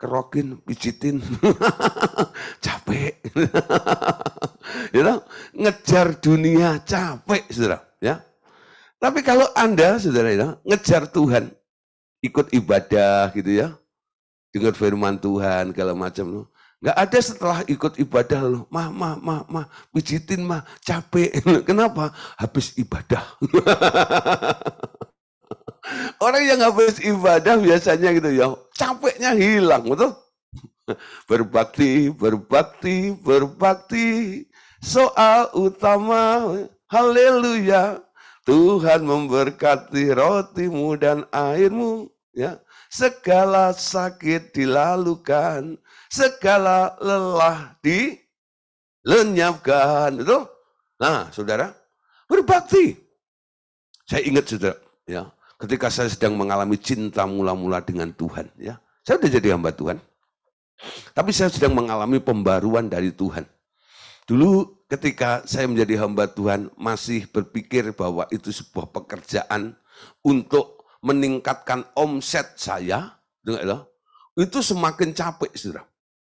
Kerokin, pijitin. *laughs* capek. *laughs* you know? Ngejar dunia capek, saudara. Ya. Tapi kalau Anda, saudara, ya, ngejar Tuhan. Ikut ibadah gitu ya. Dengar firman Tuhan, kalau macam. Nggak ada setelah ikut ibadah loh. mah, mah, mah, mah, pijitin mah, capek. *laughs* Kenapa? Habis ibadah. *laughs* Orang yang habis ibadah biasanya gitu ya, capeknya hilang, betul? *laughs* Berbakti, berbakti, berbakti, soal utama, haleluya. Tuhan memberkati rotimu dan airmu, ya segala sakit dilalukan, segala lelah dilenyapkan. itu, Nah, saudara, berbakti. Saya ingat saudara, ya, ketika saya sedang mengalami cinta mula-mula dengan Tuhan, ya, saya sudah jadi hamba Tuhan. Tapi saya sedang mengalami pembaruan dari Tuhan. Dulu ketika saya menjadi hamba Tuhan masih berpikir bahwa itu sebuah pekerjaan untuk meningkatkan omset saya, ya, itu semakin capek, saudara.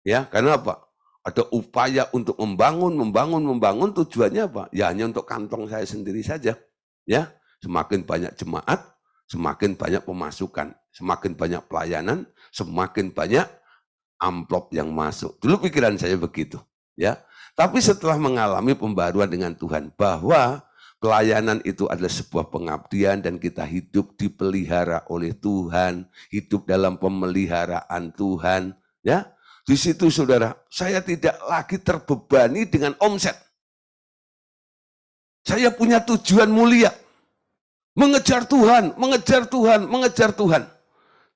Ya, karena apa? Ada upaya untuk membangun, membangun, membangun tujuannya apa? Ya hanya untuk kantong saya sendiri saja. Ya, semakin banyak jemaat, semakin banyak pemasukan, semakin banyak pelayanan, semakin banyak amplop yang masuk. Dulu pikiran saya begitu, ya. Tapi setelah mengalami pembaruan dengan Tuhan bahwa pelayanan itu adalah sebuah pengabdian dan kita hidup dipelihara oleh Tuhan, hidup dalam pemeliharaan Tuhan, ya. Di situ saudara, saya tidak lagi terbebani dengan omset. Saya punya tujuan mulia. Mengejar Tuhan, mengejar Tuhan, mengejar Tuhan.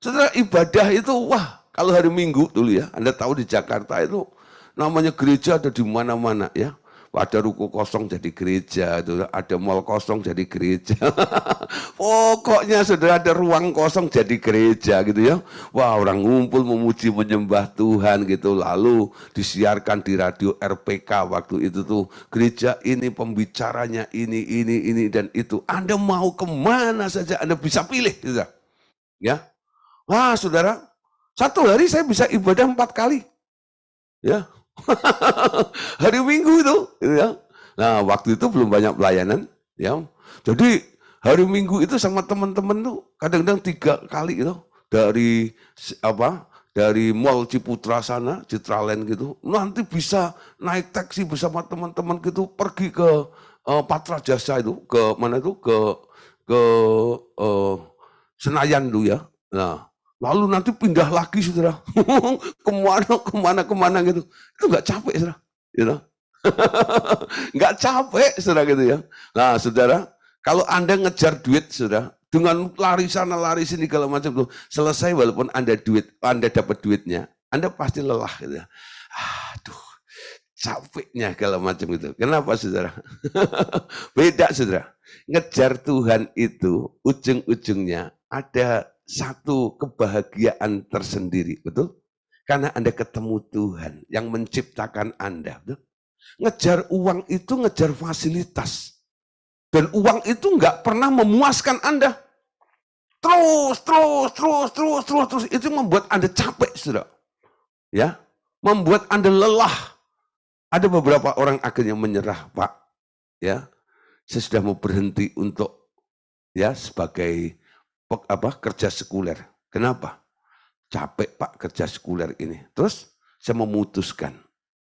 Saudara, ibadah itu, wah, kalau hari Minggu dulu ya, Anda tahu di Jakarta itu namanya gereja ada di mana-mana ya ada ruko kosong jadi gereja, ada mal kosong jadi gereja. *laughs* Pokoknya sudah ada ruang kosong jadi gereja gitu ya. Wah orang ngumpul memuji menyembah Tuhan gitu. Lalu disiarkan di radio RPK waktu itu tuh gereja ini pembicaranya ini ini ini dan itu. Anda mau kemana saja Anda bisa pilih gitu. Ya, wah saudara satu hari saya bisa ibadah empat kali. Ya, *laughs* hari Minggu itu, gitu ya. Nah, waktu itu belum banyak pelayanan, ya. Jadi hari Minggu itu sama teman-teman tuh kadang-kadang tiga kali gitu dari apa? Dari Mall Ciputra sana, Citraland gitu. Nanti bisa naik taksi bersama teman-teman gitu pergi ke uh, Patra Jasa itu, ke mana itu ke ke uh, Senayan dulu ya. Nah, Lalu nanti pindah lagi saudara. *laughs* kemana, kemana, kemana gitu. Itu nggak capek saudara. You gitu. know? *laughs* nggak capek saudara gitu ya. Nah saudara, kalau Anda ngejar duit saudara, dengan lari sana lari sini kalau macam tuh selesai walaupun Anda duit, Anda dapat duitnya, Anda pasti lelah gitu ya. Aduh, capeknya kalau macam itu. Kenapa saudara? *laughs* Beda saudara. Ngejar Tuhan itu ujung-ujungnya ada satu kebahagiaan tersendiri, betul? Karena Anda ketemu Tuhan yang menciptakan Anda, betul? Ngejar uang itu ngejar fasilitas. Dan uang itu enggak pernah memuaskan Anda. Terus, terus, terus, terus, terus, terus. Itu membuat Anda capek, sudah. Ya, membuat Anda lelah. Ada beberapa orang akhirnya menyerah, Pak. Ya, saya sudah mau berhenti untuk ya sebagai apa kerja sekuler. Kenapa? Capek Pak kerja sekuler ini. Terus saya memutuskan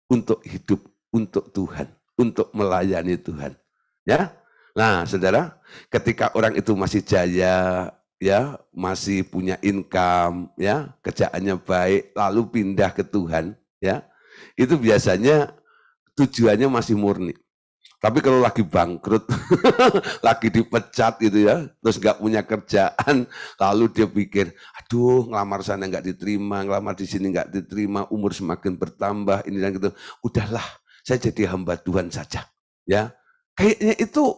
untuk hidup untuk Tuhan, untuk melayani Tuhan. Ya. Nah, Saudara, ketika orang itu masih jaya, ya masih punya income ya kerjaannya baik lalu pindah ke Tuhan ya itu biasanya tujuannya masih murni tapi kalau lagi bangkrut, *laughs* lagi dipecat gitu ya, terus nggak punya kerjaan, lalu dia pikir, aduh ngelamar sana nggak diterima, ngelamar di sini nggak diterima, umur semakin bertambah, ini dan gitu. Udahlah, saya jadi hamba Tuhan saja. Ya, kayaknya itu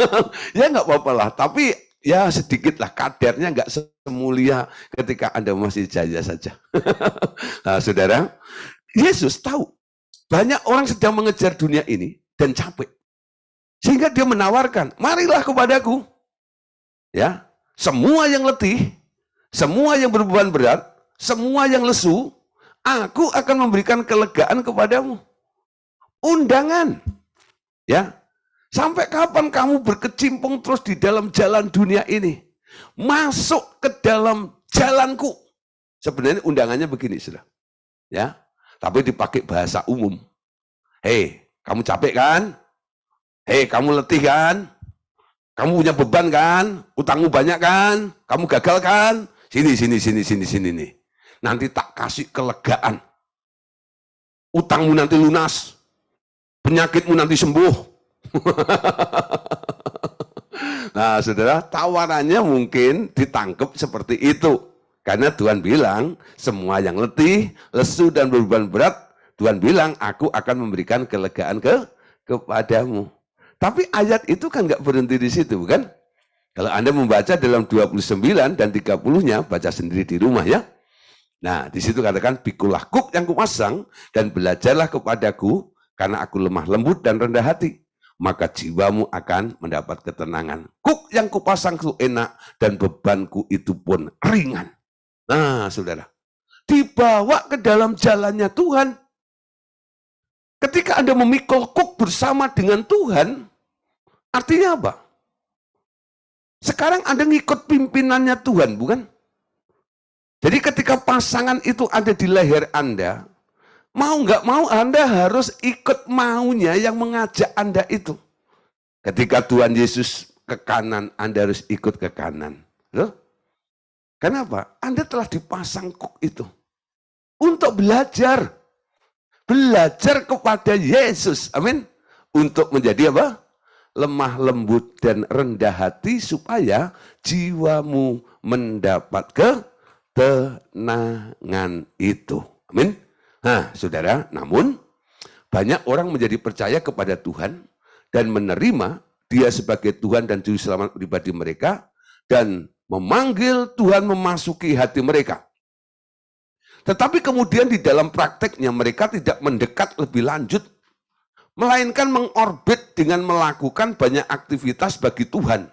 *laughs* ya nggak apa-apa lah. Tapi ya sedikit lah kadernya nggak semulia ketika Anda masih jaya saja. *laughs* nah, saudara, Yesus tahu banyak orang sedang mengejar dunia ini dan capek. Sehingga dia menawarkan, marilah kepadaku. Ya, semua yang letih, semua yang berbeban berat, semua yang lesu, aku akan memberikan kelegaan kepadamu. Undangan. Ya. Sampai kapan kamu berkecimpung terus di dalam jalan dunia ini? Masuk ke dalam jalanku. Sebenarnya undangannya begini, sudah. Ya. Tapi dipakai bahasa umum. Hei, kamu capek kan? Hei, kamu letih kan? Kamu punya beban kan? Utangmu banyak kan? Kamu gagal kan? Sini, sini, sini, sini, sini nih. Nanti tak kasih kelegaan. Utangmu nanti lunas. Penyakitmu nanti sembuh. *laughs* nah, saudara, tawarannya mungkin ditangkap seperti itu. Karena Tuhan bilang, semua yang letih, lesu, dan berbeban berat, Tuhan bilang, aku akan memberikan kelegaan ke kepadamu. Tapi ayat itu kan nggak berhenti di situ, bukan? Kalau Anda membaca dalam 29 dan 30-nya, baca sendiri di rumah ya. Nah, di situ katakan, pikulah kuk yang kupasang dan belajarlah kepadaku karena aku lemah lembut dan rendah hati. Maka jiwamu akan mendapat ketenangan. Kuk yang kupasang itu enak dan bebanku itu pun ringan. Nah, saudara, dibawa ke dalam jalannya Tuhan, Ketika Anda memikul kuk bersama dengan Tuhan, artinya apa? Sekarang Anda ngikut pimpinannya Tuhan, bukan? Jadi ketika pasangan itu ada di leher Anda, mau nggak mau Anda harus ikut maunya yang mengajak Anda itu. Ketika Tuhan Yesus ke kanan, Anda harus ikut ke kanan. Loh? Kenapa? Anda telah dipasang kuk itu. Untuk belajar belajar kepada Yesus. Amin. Untuk menjadi apa? Lemah lembut dan rendah hati supaya jiwamu mendapat ketenangan itu. Amin. Nah, saudara, namun banyak orang menjadi percaya kepada Tuhan dan menerima dia sebagai Tuhan dan juru selamat pribadi mereka dan memanggil Tuhan memasuki hati mereka. Tetapi kemudian di dalam prakteknya mereka tidak mendekat lebih lanjut, melainkan mengorbit dengan melakukan banyak aktivitas bagi Tuhan.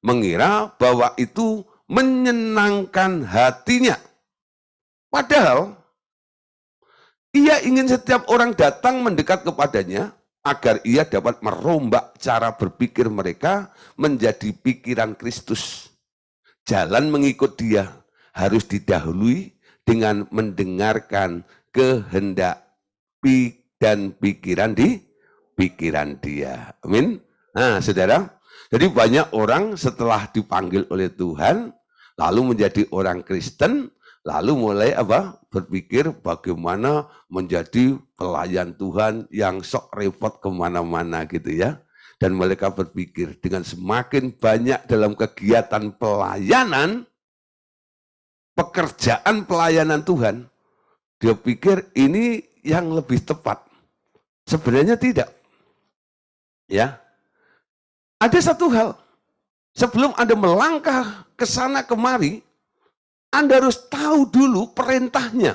Mengira bahwa itu menyenangkan hatinya. Padahal ia ingin setiap orang datang mendekat kepadanya agar ia dapat merombak cara berpikir mereka menjadi pikiran Kristus. Jalan mengikut dia harus didahului dengan mendengarkan kehendak dan pikiran di pikiran dia. Amin. Nah, saudara, jadi banyak orang setelah dipanggil oleh Tuhan, lalu menjadi orang Kristen, lalu mulai apa? Berpikir bagaimana menjadi pelayan Tuhan yang sok repot kemana-mana gitu ya. Dan mereka berpikir dengan semakin banyak dalam kegiatan pelayanan, pekerjaan pelayanan Tuhan, dia pikir ini yang lebih tepat. Sebenarnya tidak. Ya. Ada satu hal, sebelum Anda melangkah ke sana kemari, Anda harus tahu dulu perintahnya.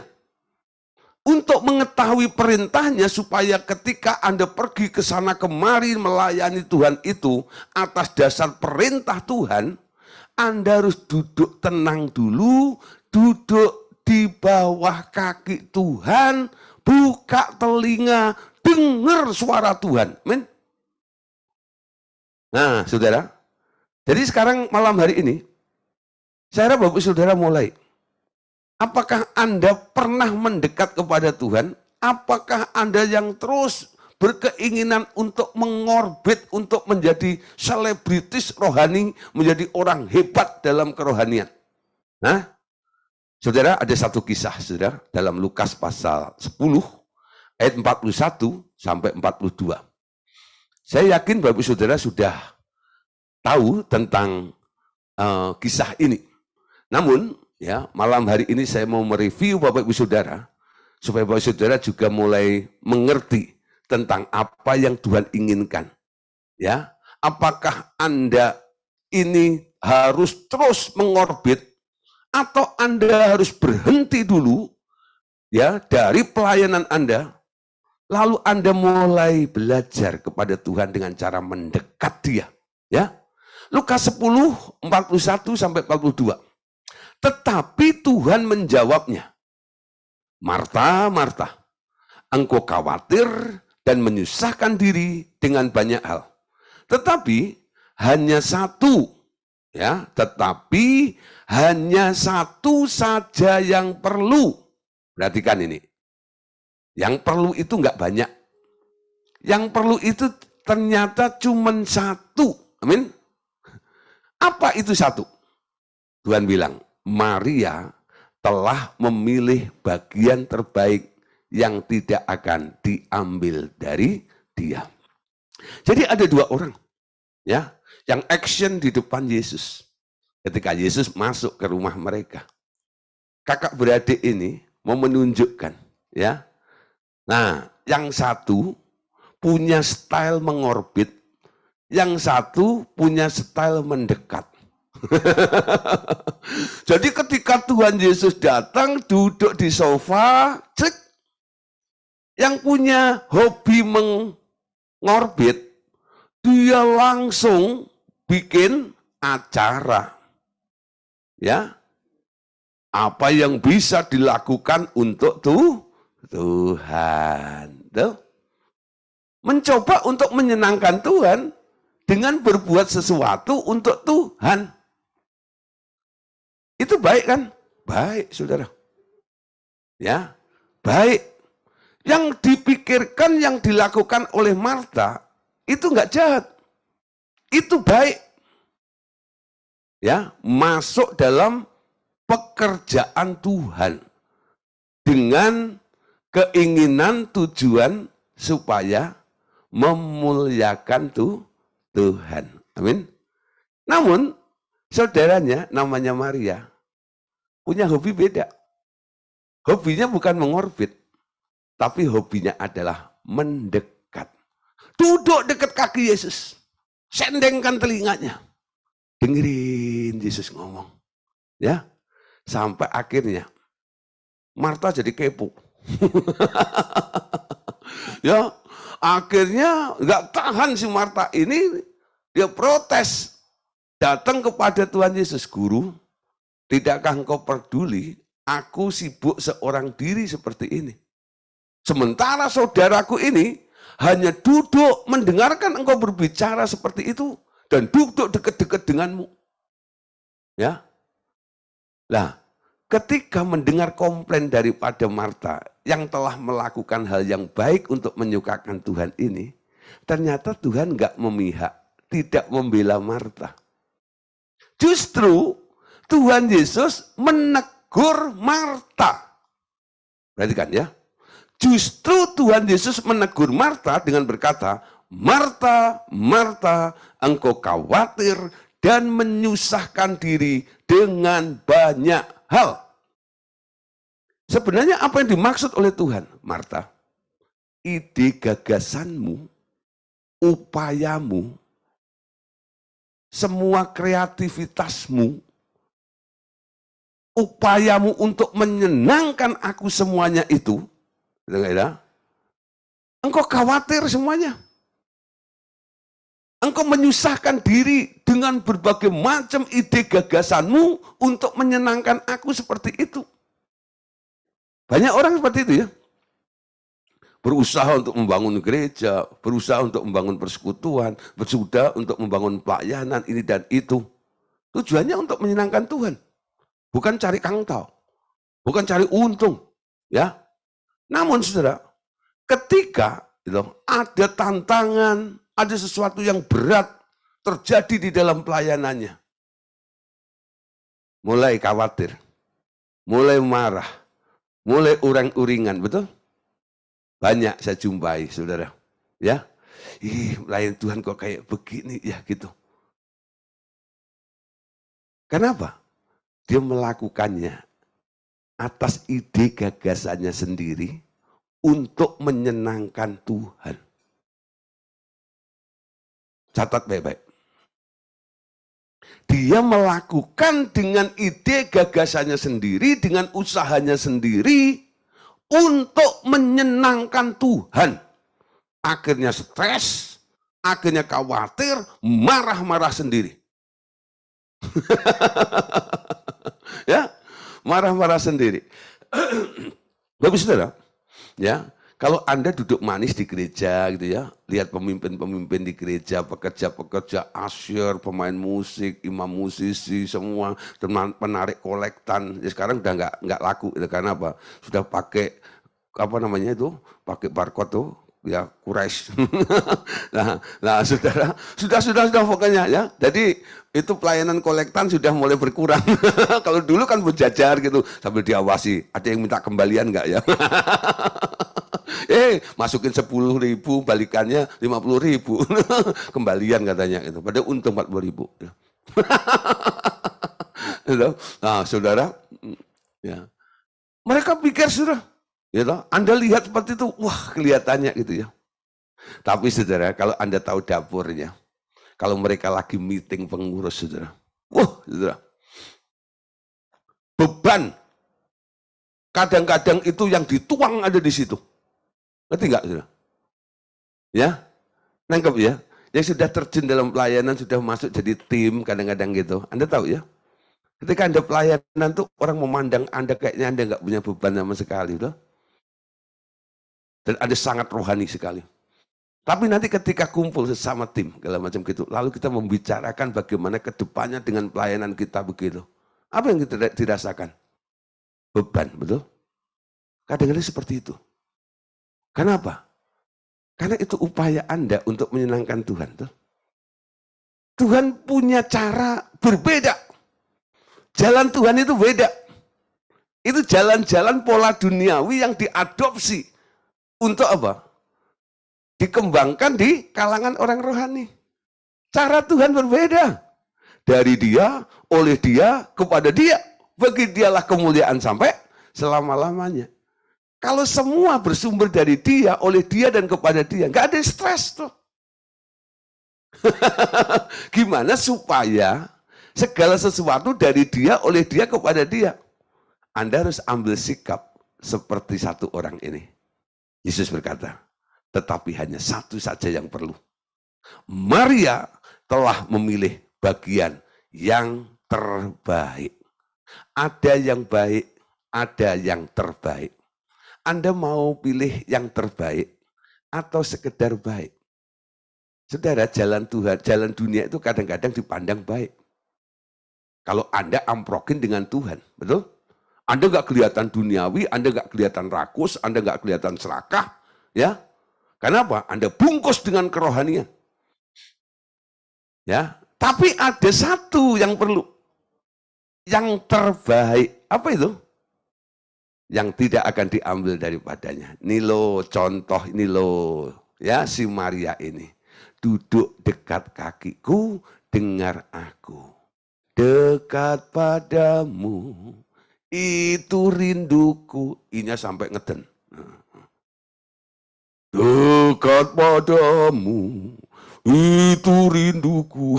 Untuk mengetahui perintahnya supaya ketika Anda pergi ke sana kemari melayani Tuhan itu atas dasar perintah Tuhan, anda harus duduk tenang dulu, duduk di bawah kaki Tuhan, buka telinga, dengar suara Tuhan. Amin. Nah, saudara. Jadi sekarang malam hari ini, saya harap Bapak Saudara mulai. Apakah Anda pernah mendekat kepada Tuhan? Apakah Anda yang terus berkeinginan untuk mengorbit, untuk menjadi selebritis rohani, menjadi orang hebat dalam kerohanian. Nah, saudara, ada satu kisah, saudara, dalam Lukas pasal 10, ayat 41 sampai 42. Saya yakin Bapak ibu Saudara sudah tahu tentang uh, kisah ini. Namun, ya malam hari ini saya mau mereview Bapak Ibu Saudara, supaya Bapak ibu Saudara juga mulai mengerti tentang apa yang Tuhan inginkan. Ya, apakah Anda ini harus terus mengorbit atau Anda harus berhenti dulu ya dari pelayanan Anda lalu Anda mulai belajar kepada Tuhan dengan cara mendekat Dia ya Lukas 10 41 sampai 42 tetapi Tuhan menjawabnya Marta Marta engkau khawatir dan menyusahkan diri dengan banyak hal. Tetapi hanya satu ya, tetapi hanya satu saja yang perlu. Perhatikan ini. Yang perlu itu enggak banyak. Yang perlu itu ternyata cuma satu. Amin. Apa itu satu? Tuhan bilang, Maria telah memilih bagian terbaik yang tidak akan diambil dari dia. Jadi ada dua orang ya yang action di depan Yesus. Ketika Yesus masuk ke rumah mereka. Kakak beradik ini mau menunjukkan ya. Nah, yang satu punya style mengorbit, yang satu punya style mendekat. *laughs* Jadi ketika Tuhan Yesus datang duduk di sofa, cek yang punya hobi mengorbit, dia langsung bikin acara. Ya. Apa yang bisa dilakukan untuk tuh Tuhan. Tuh. Mencoba untuk menyenangkan Tuhan dengan berbuat sesuatu untuk Tuhan. Itu baik kan? Baik, saudara. Ya, baik. Yang dipikirkan, yang dilakukan oleh Marta, itu enggak jahat. Itu baik. Ya, masuk dalam pekerjaan Tuhan dengan keinginan tujuan supaya memuliakan tuh Tuhan. Amin. Namun saudaranya namanya Maria punya hobi beda. Hobinya bukan mengorbit. Tapi hobinya adalah mendekat. Duduk dekat kaki Yesus. Sendengkan telinganya. Dengerin Yesus ngomong. Ya. Sampai akhirnya Marta jadi kepo. *laughs* ya, akhirnya nggak tahan si Marta ini dia protes datang kepada Tuhan Yesus guru tidakkah engkau peduli aku sibuk seorang diri seperti ini Sementara saudaraku ini hanya duduk mendengarkan engkau berbicara seperti itu dan duduk dekat-dekat denganmu. Ya. Nah, ketika mendengar komplain daripada Marta yang telah melakukan hal yang baik untuk menyukakan Tuhan ini, ternyata Tuhan enggak memihak, tidak membela Marta. Justru Tuhan Yesus menegur Marta. Perhatikan ya, Justru Tuhan Yesus menegur Marta dengan berkata, Marta, Marta, engkau khawatir dan menyusahkan diri dengan banyak hal. Sebenarnya apa yang dimaksud oleh Tuhan, Marta? Ide gagasanmu, upayamu, semua kreativitasmu, upayamu untuk menyenangkan aku semuanya itu ya. Engkau khawatir semuanya. Engkau menyusahkan diri dengan berbagai macam ide gagasanmu untuk menyenangkan aku seperti itu. Banyak orang seperti itu ya. Berusaha untuk membangun gereja, berusaha untuk membangun persekutuan, bersudah untuk membangun pelayanan ini dan itu. Tujuannya untuk menyenangkan Tuhan. Bukan cari kangtau. Bukan cari untung. Ya, namun saudara, ketika gitu, ada tantangan, ada sesuatu yang berat terjadi di dalam pelayanannya, mulai khawatir, mulai marah, mulai urang-uringan, betul? Banyak saya jumpai, saudara. Ya, ih lain Tuhan kok kayak begini ya gitu. Kenapa? Dia melakukannya atas ide gagasannya sendiri, untuk menyenangkan Tuhan. Catat baik-baik. Dia melakukan dengan ide gagasannya sendiri, dengan usahanya sendiri, untuk menyenangkan Tuhan. Akhirnya stres, akhirnya khawatir, marah-marah sendiri. *laughs* ya, marah-marah sendiri. *clears throat* Bapak saudara, ya kalau Anda duduk manis di gereja gitu ya, lihat pemimpin-pemimpin di gereja, pekerja-pekerja asyur, pemain musik, imam musisi, semua teman penarik kolektan, ya sekarang udah nggak nggak laku, ya, karena apa? Sudah pakai apa namanya itu? Pakai barcode tuh, ya Quraisy. *laughs* nah, nah saudara, sudah sudah sudah pokoknya ya. Jadi itu pelayanan kolektan sudah mulai berkurang. *laughs* Kalau dulu kan berjajar gitu sambil diawasi, ada yang minta kembalian enggak ya? *laughs* eh masukin sepuluh ribu balikannya lima puluh ribu kembalian katanya itu. pada untung empat puluh ribu. Ya. nah saudara, ya mereka pikir sudah You ya know? Anda lihat seperti itu, wah kelihatannya gitu ya. Tapi saudara, kalau Anda tahu dapurnya, kalau mereka lagi meeting pengurus saudara, wah saudara, beban kadang-kadang itu yang dituang ada di situ. Ngerti nggak? Saudara? Ya, nangkep ya. Yang sudah terjun dalam pelayanan, sudah masuk jadi tim kadang-kadang gitu. Anda tahu ya? Ketika Anda pelayanan tuh orang memandang Anda kayaknya Anda nggak punya beban sama sekali. Loh. Dan ada sangat rohani sekali. Tapi nanti ketika kumpul sesama tim, segala macam gitu, lalu kita membicarakan bagaimana kedepannya dengan pelayanan kita begitu. Apa yang kita dirasakan? Beban, betul? Kadang-kadang seperti itu. Kenapa? Karena itu upaya Anda untuk menyenangkan Tuhan. Tuh. Tuhan punya cara berbeda. Jalan Tuhan itu beda. Itu jalan-jalan pola duniawi yang diadopsi untuk apa? Dikembangkan di kalangan orang rohani. Cara Tuhan berbeda. Dari dia, oleh dia, kepada dia. Bagi dialah kemuliaan sampai selama-lamanya. Kalau semua bersumber dari dia, oleh dia, dan kepada dia. Nggak ada stres tuh. *laughs* Gimana supaya segala sesuatu dari dia, oleh dia, kepada dia. Anda harus ambil sikap seperti satu orang ini. Yesus berkata, tetapi hanya satu saja yang perlu. Maria telah memilih bagian yang terbaik. Ada yang baik, ada yang terbaik. Anda mau pilih yang terbaik atau sekedar baik? Saudara, jalan Tuhan, jalan dunia itu kadang-kadang dipandang baik. Kalau Anda amprokin dengan Tuhan, betul? Anda nggak kelihatan duniawi, Anda nggak kelihatan rakus, Anda nggak kelihatan serakah, ya. Kenapa? Anda bungkus dengan kerohanian. Ya, tapi ada satu yang perlu. Yang terbaik, apa itu? Yang tidak akan diambil daripadanya. Ini lo contoh, ini lo ya si Maria ini. Duduk dekat kakiku, dengar aku. Dekat padamu itu rinduku. Inya sampai ngeden. Dekat padamu. Itu rinduku.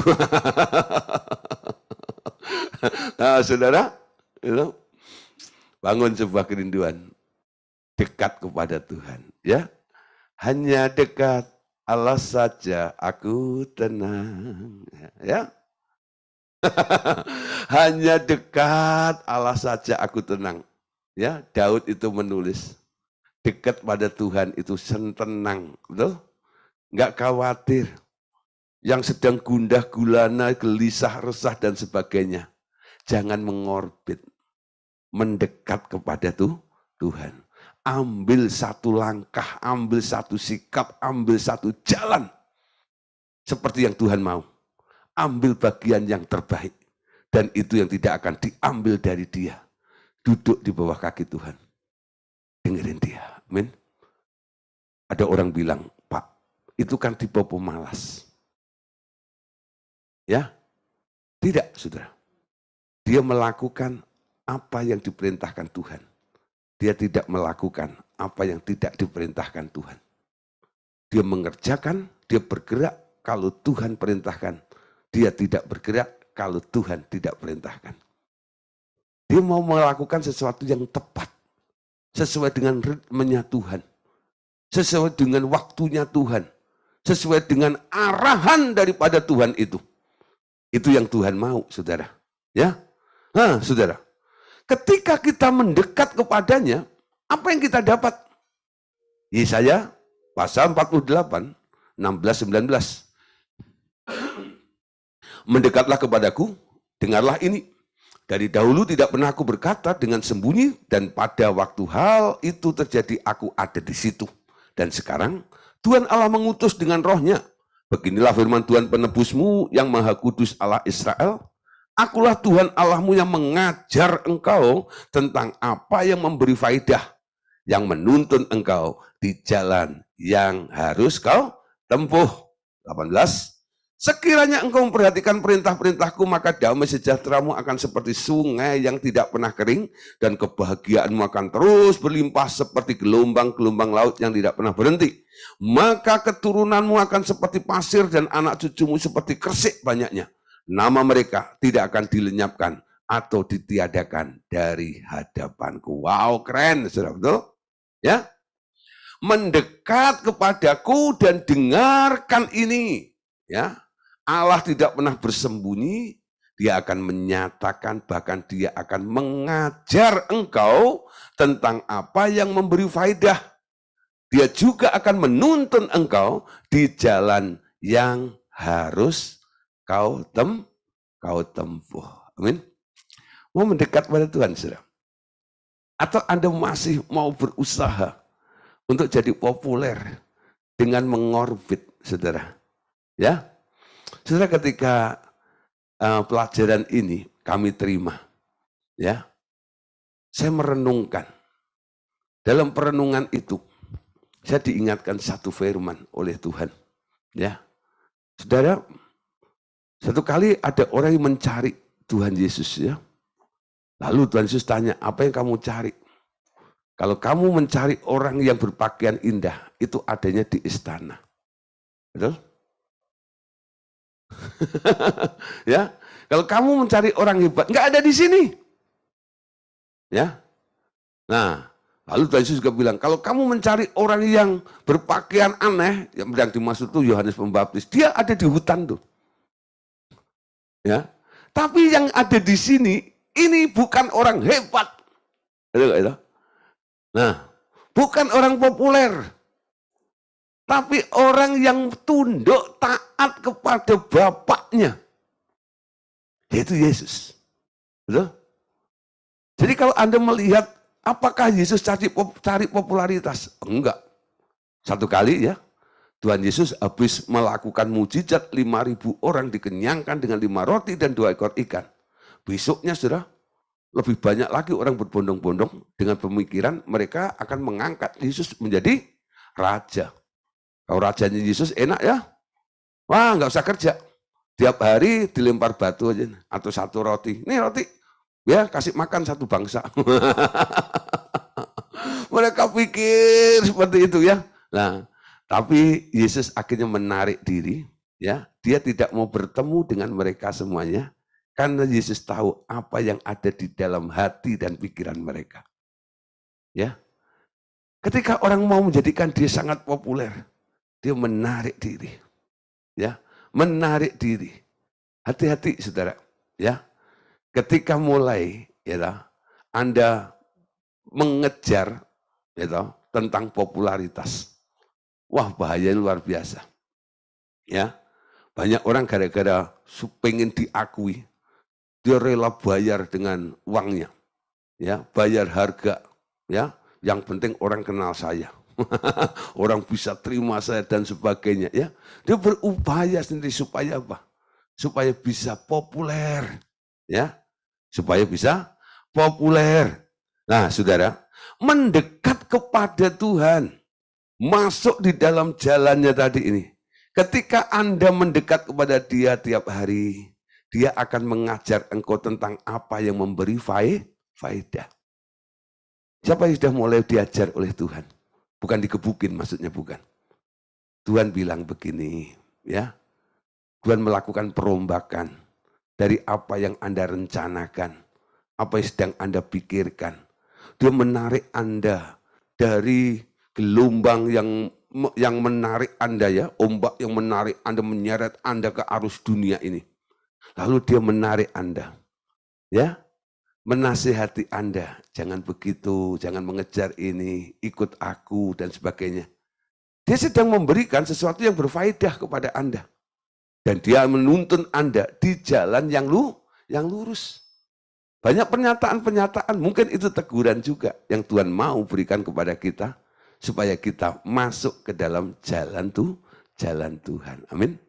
*laughs* nah, saudara, you bangun sebuah kerinduan dekat kepada Tuhan, ya. Hanya dekat Allah saja aku tenang, ya. *laughs* Hanya dekat Allah saja aku tenang. Ya, Daud itu menulis dekat pada Tuhan itu sentenang, loh. Enggak khawatir. Yang sedang gundah gulana, gelisah, resah dan sebagainya. Jangan mengorbit. Mendekat kepada tuh, Tuhan. Ambil satu langkah, ambil satu sikap, ambil satu jalan. Seperti yang Tuhan mau ambil bagian yang terbaik. Dan itu yang tidak akan diambil dari dia. Duduk di bawah kaki Tuhan. Dengerin dia. Amin. Ada orang bilang, Pak, itu kan tipe pemalas. Ya? Tidak, saudara. Dia melakukan apa yang diperintahkan Tuhan. Dia tidak melakukan apa yang tidak diperintahkan Tuhan. Dia mengerjakan, dia bergerak kalau Tuhan perintahkan dia tidak bergerak kalau Tuhan tidak perintahkan. Dia mau melakukan sesuatu yang tepat. Sesuai dengan ritmenya Tuhan. Sesuai dengan waktunya Tuhan. Sesuai dengan arahan daripada Tuhan itu. Itu yang Tuhan mau, saudara. Ya, nah, saudara. Ketika kita mendekat kepadanya, apa yang kita dapat? Yesaya pasal 48, 16, 19 mendekatlah kepadaku, dengarlah ini. Dari dahulu tidak pernah aku berkata dengan sembunyi dan pada waktu hal itu terjadi aku ada di situ. Dan sekarang Tuhan Allah mengutus dengan rohnya. Beginilah firman Tuhan penebusmu yang maha kudus Allah Israel. Akulah Tuhan Allahmu yang mengajar engkau tentang apa yang memberi faidah, yang menuntun engkau di jalan yang harus kau tempuh. 18. Sekiranya engkau memperhatikan perintah-perintahku, maka damai sejahteramu akan seperti sungai yang tidak pernah kering, dan kebahagiaanmu akan terus berlimpah seperti gelombang-gelombang laut yang tidak pernah berhenti. Maka keturunanmu akan seperti pasir dan anak cucumu seperti kersik banyaknya. Nama mereka tidak akan dilenyapkan atau ditiadakan dari hadapanku. Wow, keren, sudah betul? Ya, mendekat kepadaku dan dengarkan ini. Ya, Allah tidak pernah bersembunyi, dia akan menyatakan bahkan dia akan mengajar engkau tentang apa yang memberi faidah. Dia juga akan menuntun engkau di jalan yang harus kau tem kau tempuh. Amin. Mau mendekat pada Tuhan, Saudara. Atau Anda masih mau berusaha untuk jadi populer dengan mengorbit, Saudara. Ya, setelah ketika uh, pelajaran ini kami terima, ya, saya merenungkan. Dalam perenungan itu, saya diingatkan satu firman oleh Tuhan. Ya, saudara, satu kali ada orang yang mencari Tuhan Yesus ya. Lalu Tuhan Yesus tanya, apa yang kamu cari? Kalau kamu mencari orang yang berpakaian indah, itu adanya di istana. Betul? *laughs* ya, kalau kamu mencari orang hebat, nggak ada di sini. Ya. Nah, lalu Tuhan Yesus juga bilang, kalau kamu mencari orang yang berpakaian aneh, yang, yang dimaksud itu Yohanes Pembaptis, dia ada di hutan tuh. Ya. Tapi yang ada di sini, ini bukan orang hebat. Nah, bukan orang populer. Tapi orang yang tunduk taat kepada Bapaknya, yaitu Yesus. Betul? Jadi kalau Anda melihat apakah Yesus cari, cari popularitas? Enggak. Satu kali ya, Tuhan Yesus habis melakukan mujizat 5.000 orang dikenyangkan dengan lima roti dan dua ekor ikan. Besoknya sudah lebih banyak lagi orang berbondong-bondong dengan pemikiran mereka akan mengangkat Yesus menjadi raja. Kalau rajanya Yesus enak ya. Wah, nggak usah kerja. Tiap hari dilempar batu aja atau satu roti. Nih roti, ya kasih makan satu bangsa. *laughs* Mereka pikir seperti itu ya. Nah, tapi Yesus akhirnya menarik diri, ya. Dia tidak mau bertemu dengan mereka semuanya karena Yesus tahu apa yang ada di dalam hati dan pikiran mereka. Ya. Ketika orang mau menjadikan dia sangat populer, dia menarik diri. Ya, menarik diri. Hati-hati Saudara, ya. Ketika mulai ya toh, Anda mengejar ya toh, tentang popularitas. Wah, bahayanya luar biasa. Ya. Banyak orang gara-gara pengen diakui, dia rela bayar dengan uangnya. Ya, bayar harga, ya. Yang penting orang kenal saya. *laughs* Orang bisa terima saya dan sebagainya. ya Dia berupaya sendiri supaya apa? Supaya bisa populer. ya Supaya bisa populer. Nah, saudara, mendekat kepada Tuhan. Masuk di dalam jalannya tadi ini. Ketika Anda mendekat kepada dia tiap hari, dia akan mengajar engkau tentang apa yang memberi faedah. Siapa yang sudah mulai diajar oleh Tuhan? Bukan digebukin maksudnya bukan. Tuhan bilang begini, ya. Tuhan melakukan perombakan dari apa yang Anda rencanakan, apa yang sedang Anda pikirkan. Dia menarik Anda dari gelombang yang yang menarik Anda ya, ombak yang menarik Anda, menyeret Anda ke arus dunia ini. Lalu dia menarik Anda. Ya, menasihati Anda, jangan begitu, jangan mengejar ini, ikut aku, dan sebagainya. Dia sedang memberikan sesuatu yang berfaedah kepada Anda. Dan dia menuntun Anda di jalan yang lu, yang lurus. Banyak pernyataan-pernyataan, mungkin itu teguran juga yang Tuhan mau berikan kepada kita, supaya kita masuk ke dalam jalan tuh, jalan Tuhan. Amin.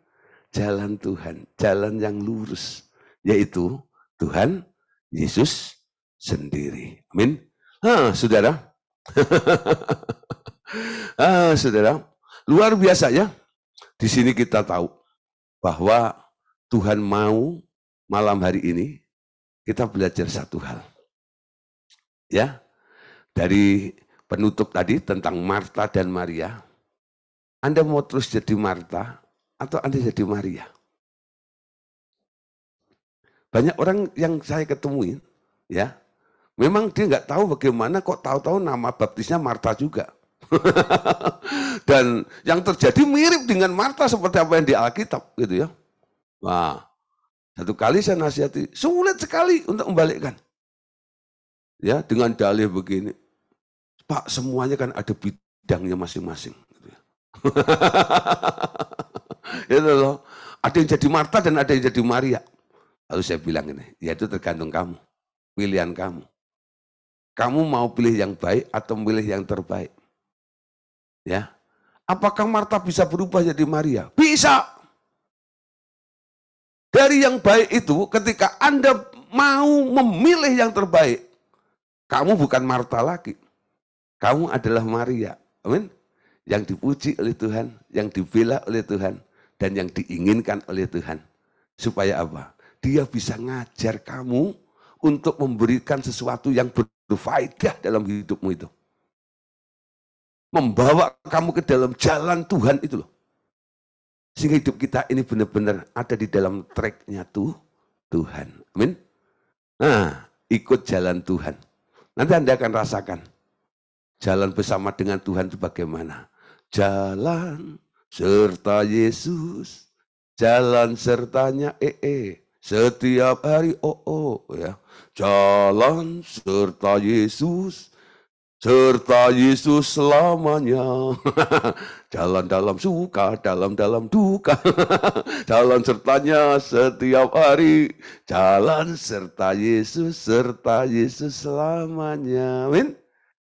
Jalan Tuhan, jalan yang lurus, yaitu Tuhan Yesus sendiri. Amin. Ah, saudara. *laughs* ah, saudara. Luar biasa ya. Di sini kita tahu bahwa Tuhan mau malam hari ini kita belajar satu hal. Ya. Dari penutup tadi tentang Marta dan Maria. Anda mau terus jadi Marta atau Anda jadi Maria? Banyak orang yang saya ketemui, ya, memang dia nggak tahu bagaimana kok tahu-tahu nama baptisnya Marta juga. *laughs* Dan yang terjadi mirip dengan Marta seperti apa yang di Alkitab gitu ya. Wah, satu kali saya nasihati, sulit sekali untuk membalikkan. Ya, dengan dalih begini. Pak, semuanya kan ada bidangnya masing-masing. Gitu ya. *laughs* itu loh. Ada yang jadi Marta dan ada yang jadi Maria. Lalu saya bilang ini, ya itu tergantung kamu, pilihan kamu. Kamu mau pilih yang baik atau pilih yang terbaik? Ya. Apakah Marta bisa berubah jadi Maria? Bisa. Dari yang baik itu ketika Anda mau memilih yang terbaik, kamu bukan Marta lagi. Kamu adalah Maria. Amin. Yang dipuji oleh Tuhan, yang dibela oleh Tuhan, dan yang diinginkan oleh Tuhan. Supaya apa? dia bisa ngajar kamu untuk memberikan sesuatu yang berfaedah dalam hidupmu itu. Membawa kamu ke dalam jalan Tuhan itu loh. Sehingga hidup kita ini benar-benar ada di dalam tracknya tuh Tuhan. Amin. Nah, ikut jalan Tuhan. Nanti Anda akan rasakan jalan bersama dengan Tuhan itu bagaimana. Jalan serta Yesus, jalan sertanya ee. Eh, setiap hari oh oh ya. Jalan serta Yesus serta Yesus selamanya. *laughs* Jalan dalam suka, dalam dalam duka. *laughs* Jalan sertanya setiap hari. Jalan serta Yesus, serta Yesus selamanya. Amin.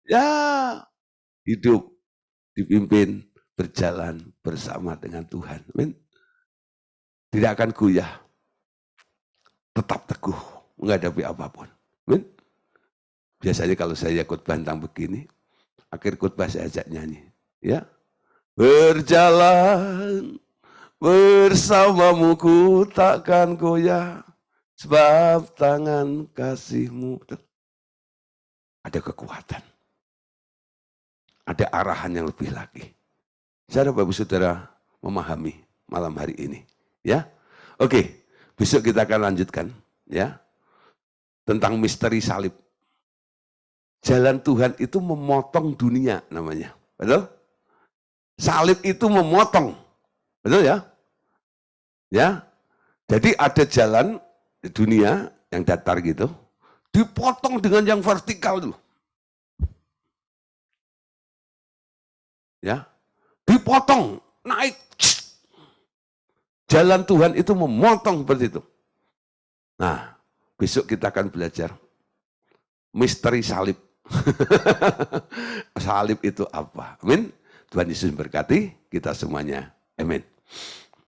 Ya, hidup dipimpin berjalan bersama dengan Tuhan. Amin. Tidak akan goyah tetap teguh menghadapi apapun. Amin. Biasanya kalau saya ikut bantang begini, akhir khutbah saya ajak nyanyi. Ya, berjalan bersamamu ku takkan goyah sebab tangan kasihmu ada kekuatan ada arahan yang lebih lagi saya Bapak Saudara memahami malam hari ini ya oke okay. Besok kita akan lanjutkan ya tentang misteri salib. Jalan Tuhan itu memotong dunia namanya. Betul? Salib itu memotong. Betul ya? Ya. Jadi ada jalan dunia yang datar gitu, dipotong dengan yang vertikal tuh, Ya. Dipotong, naik Jalan Tuhan itu memotong seperti itu. Nah, besok kita akan belajar misteri salib. *laughs* salib itu apa? Amin. Tuhan Yesus berkati kita semuanya. Amin.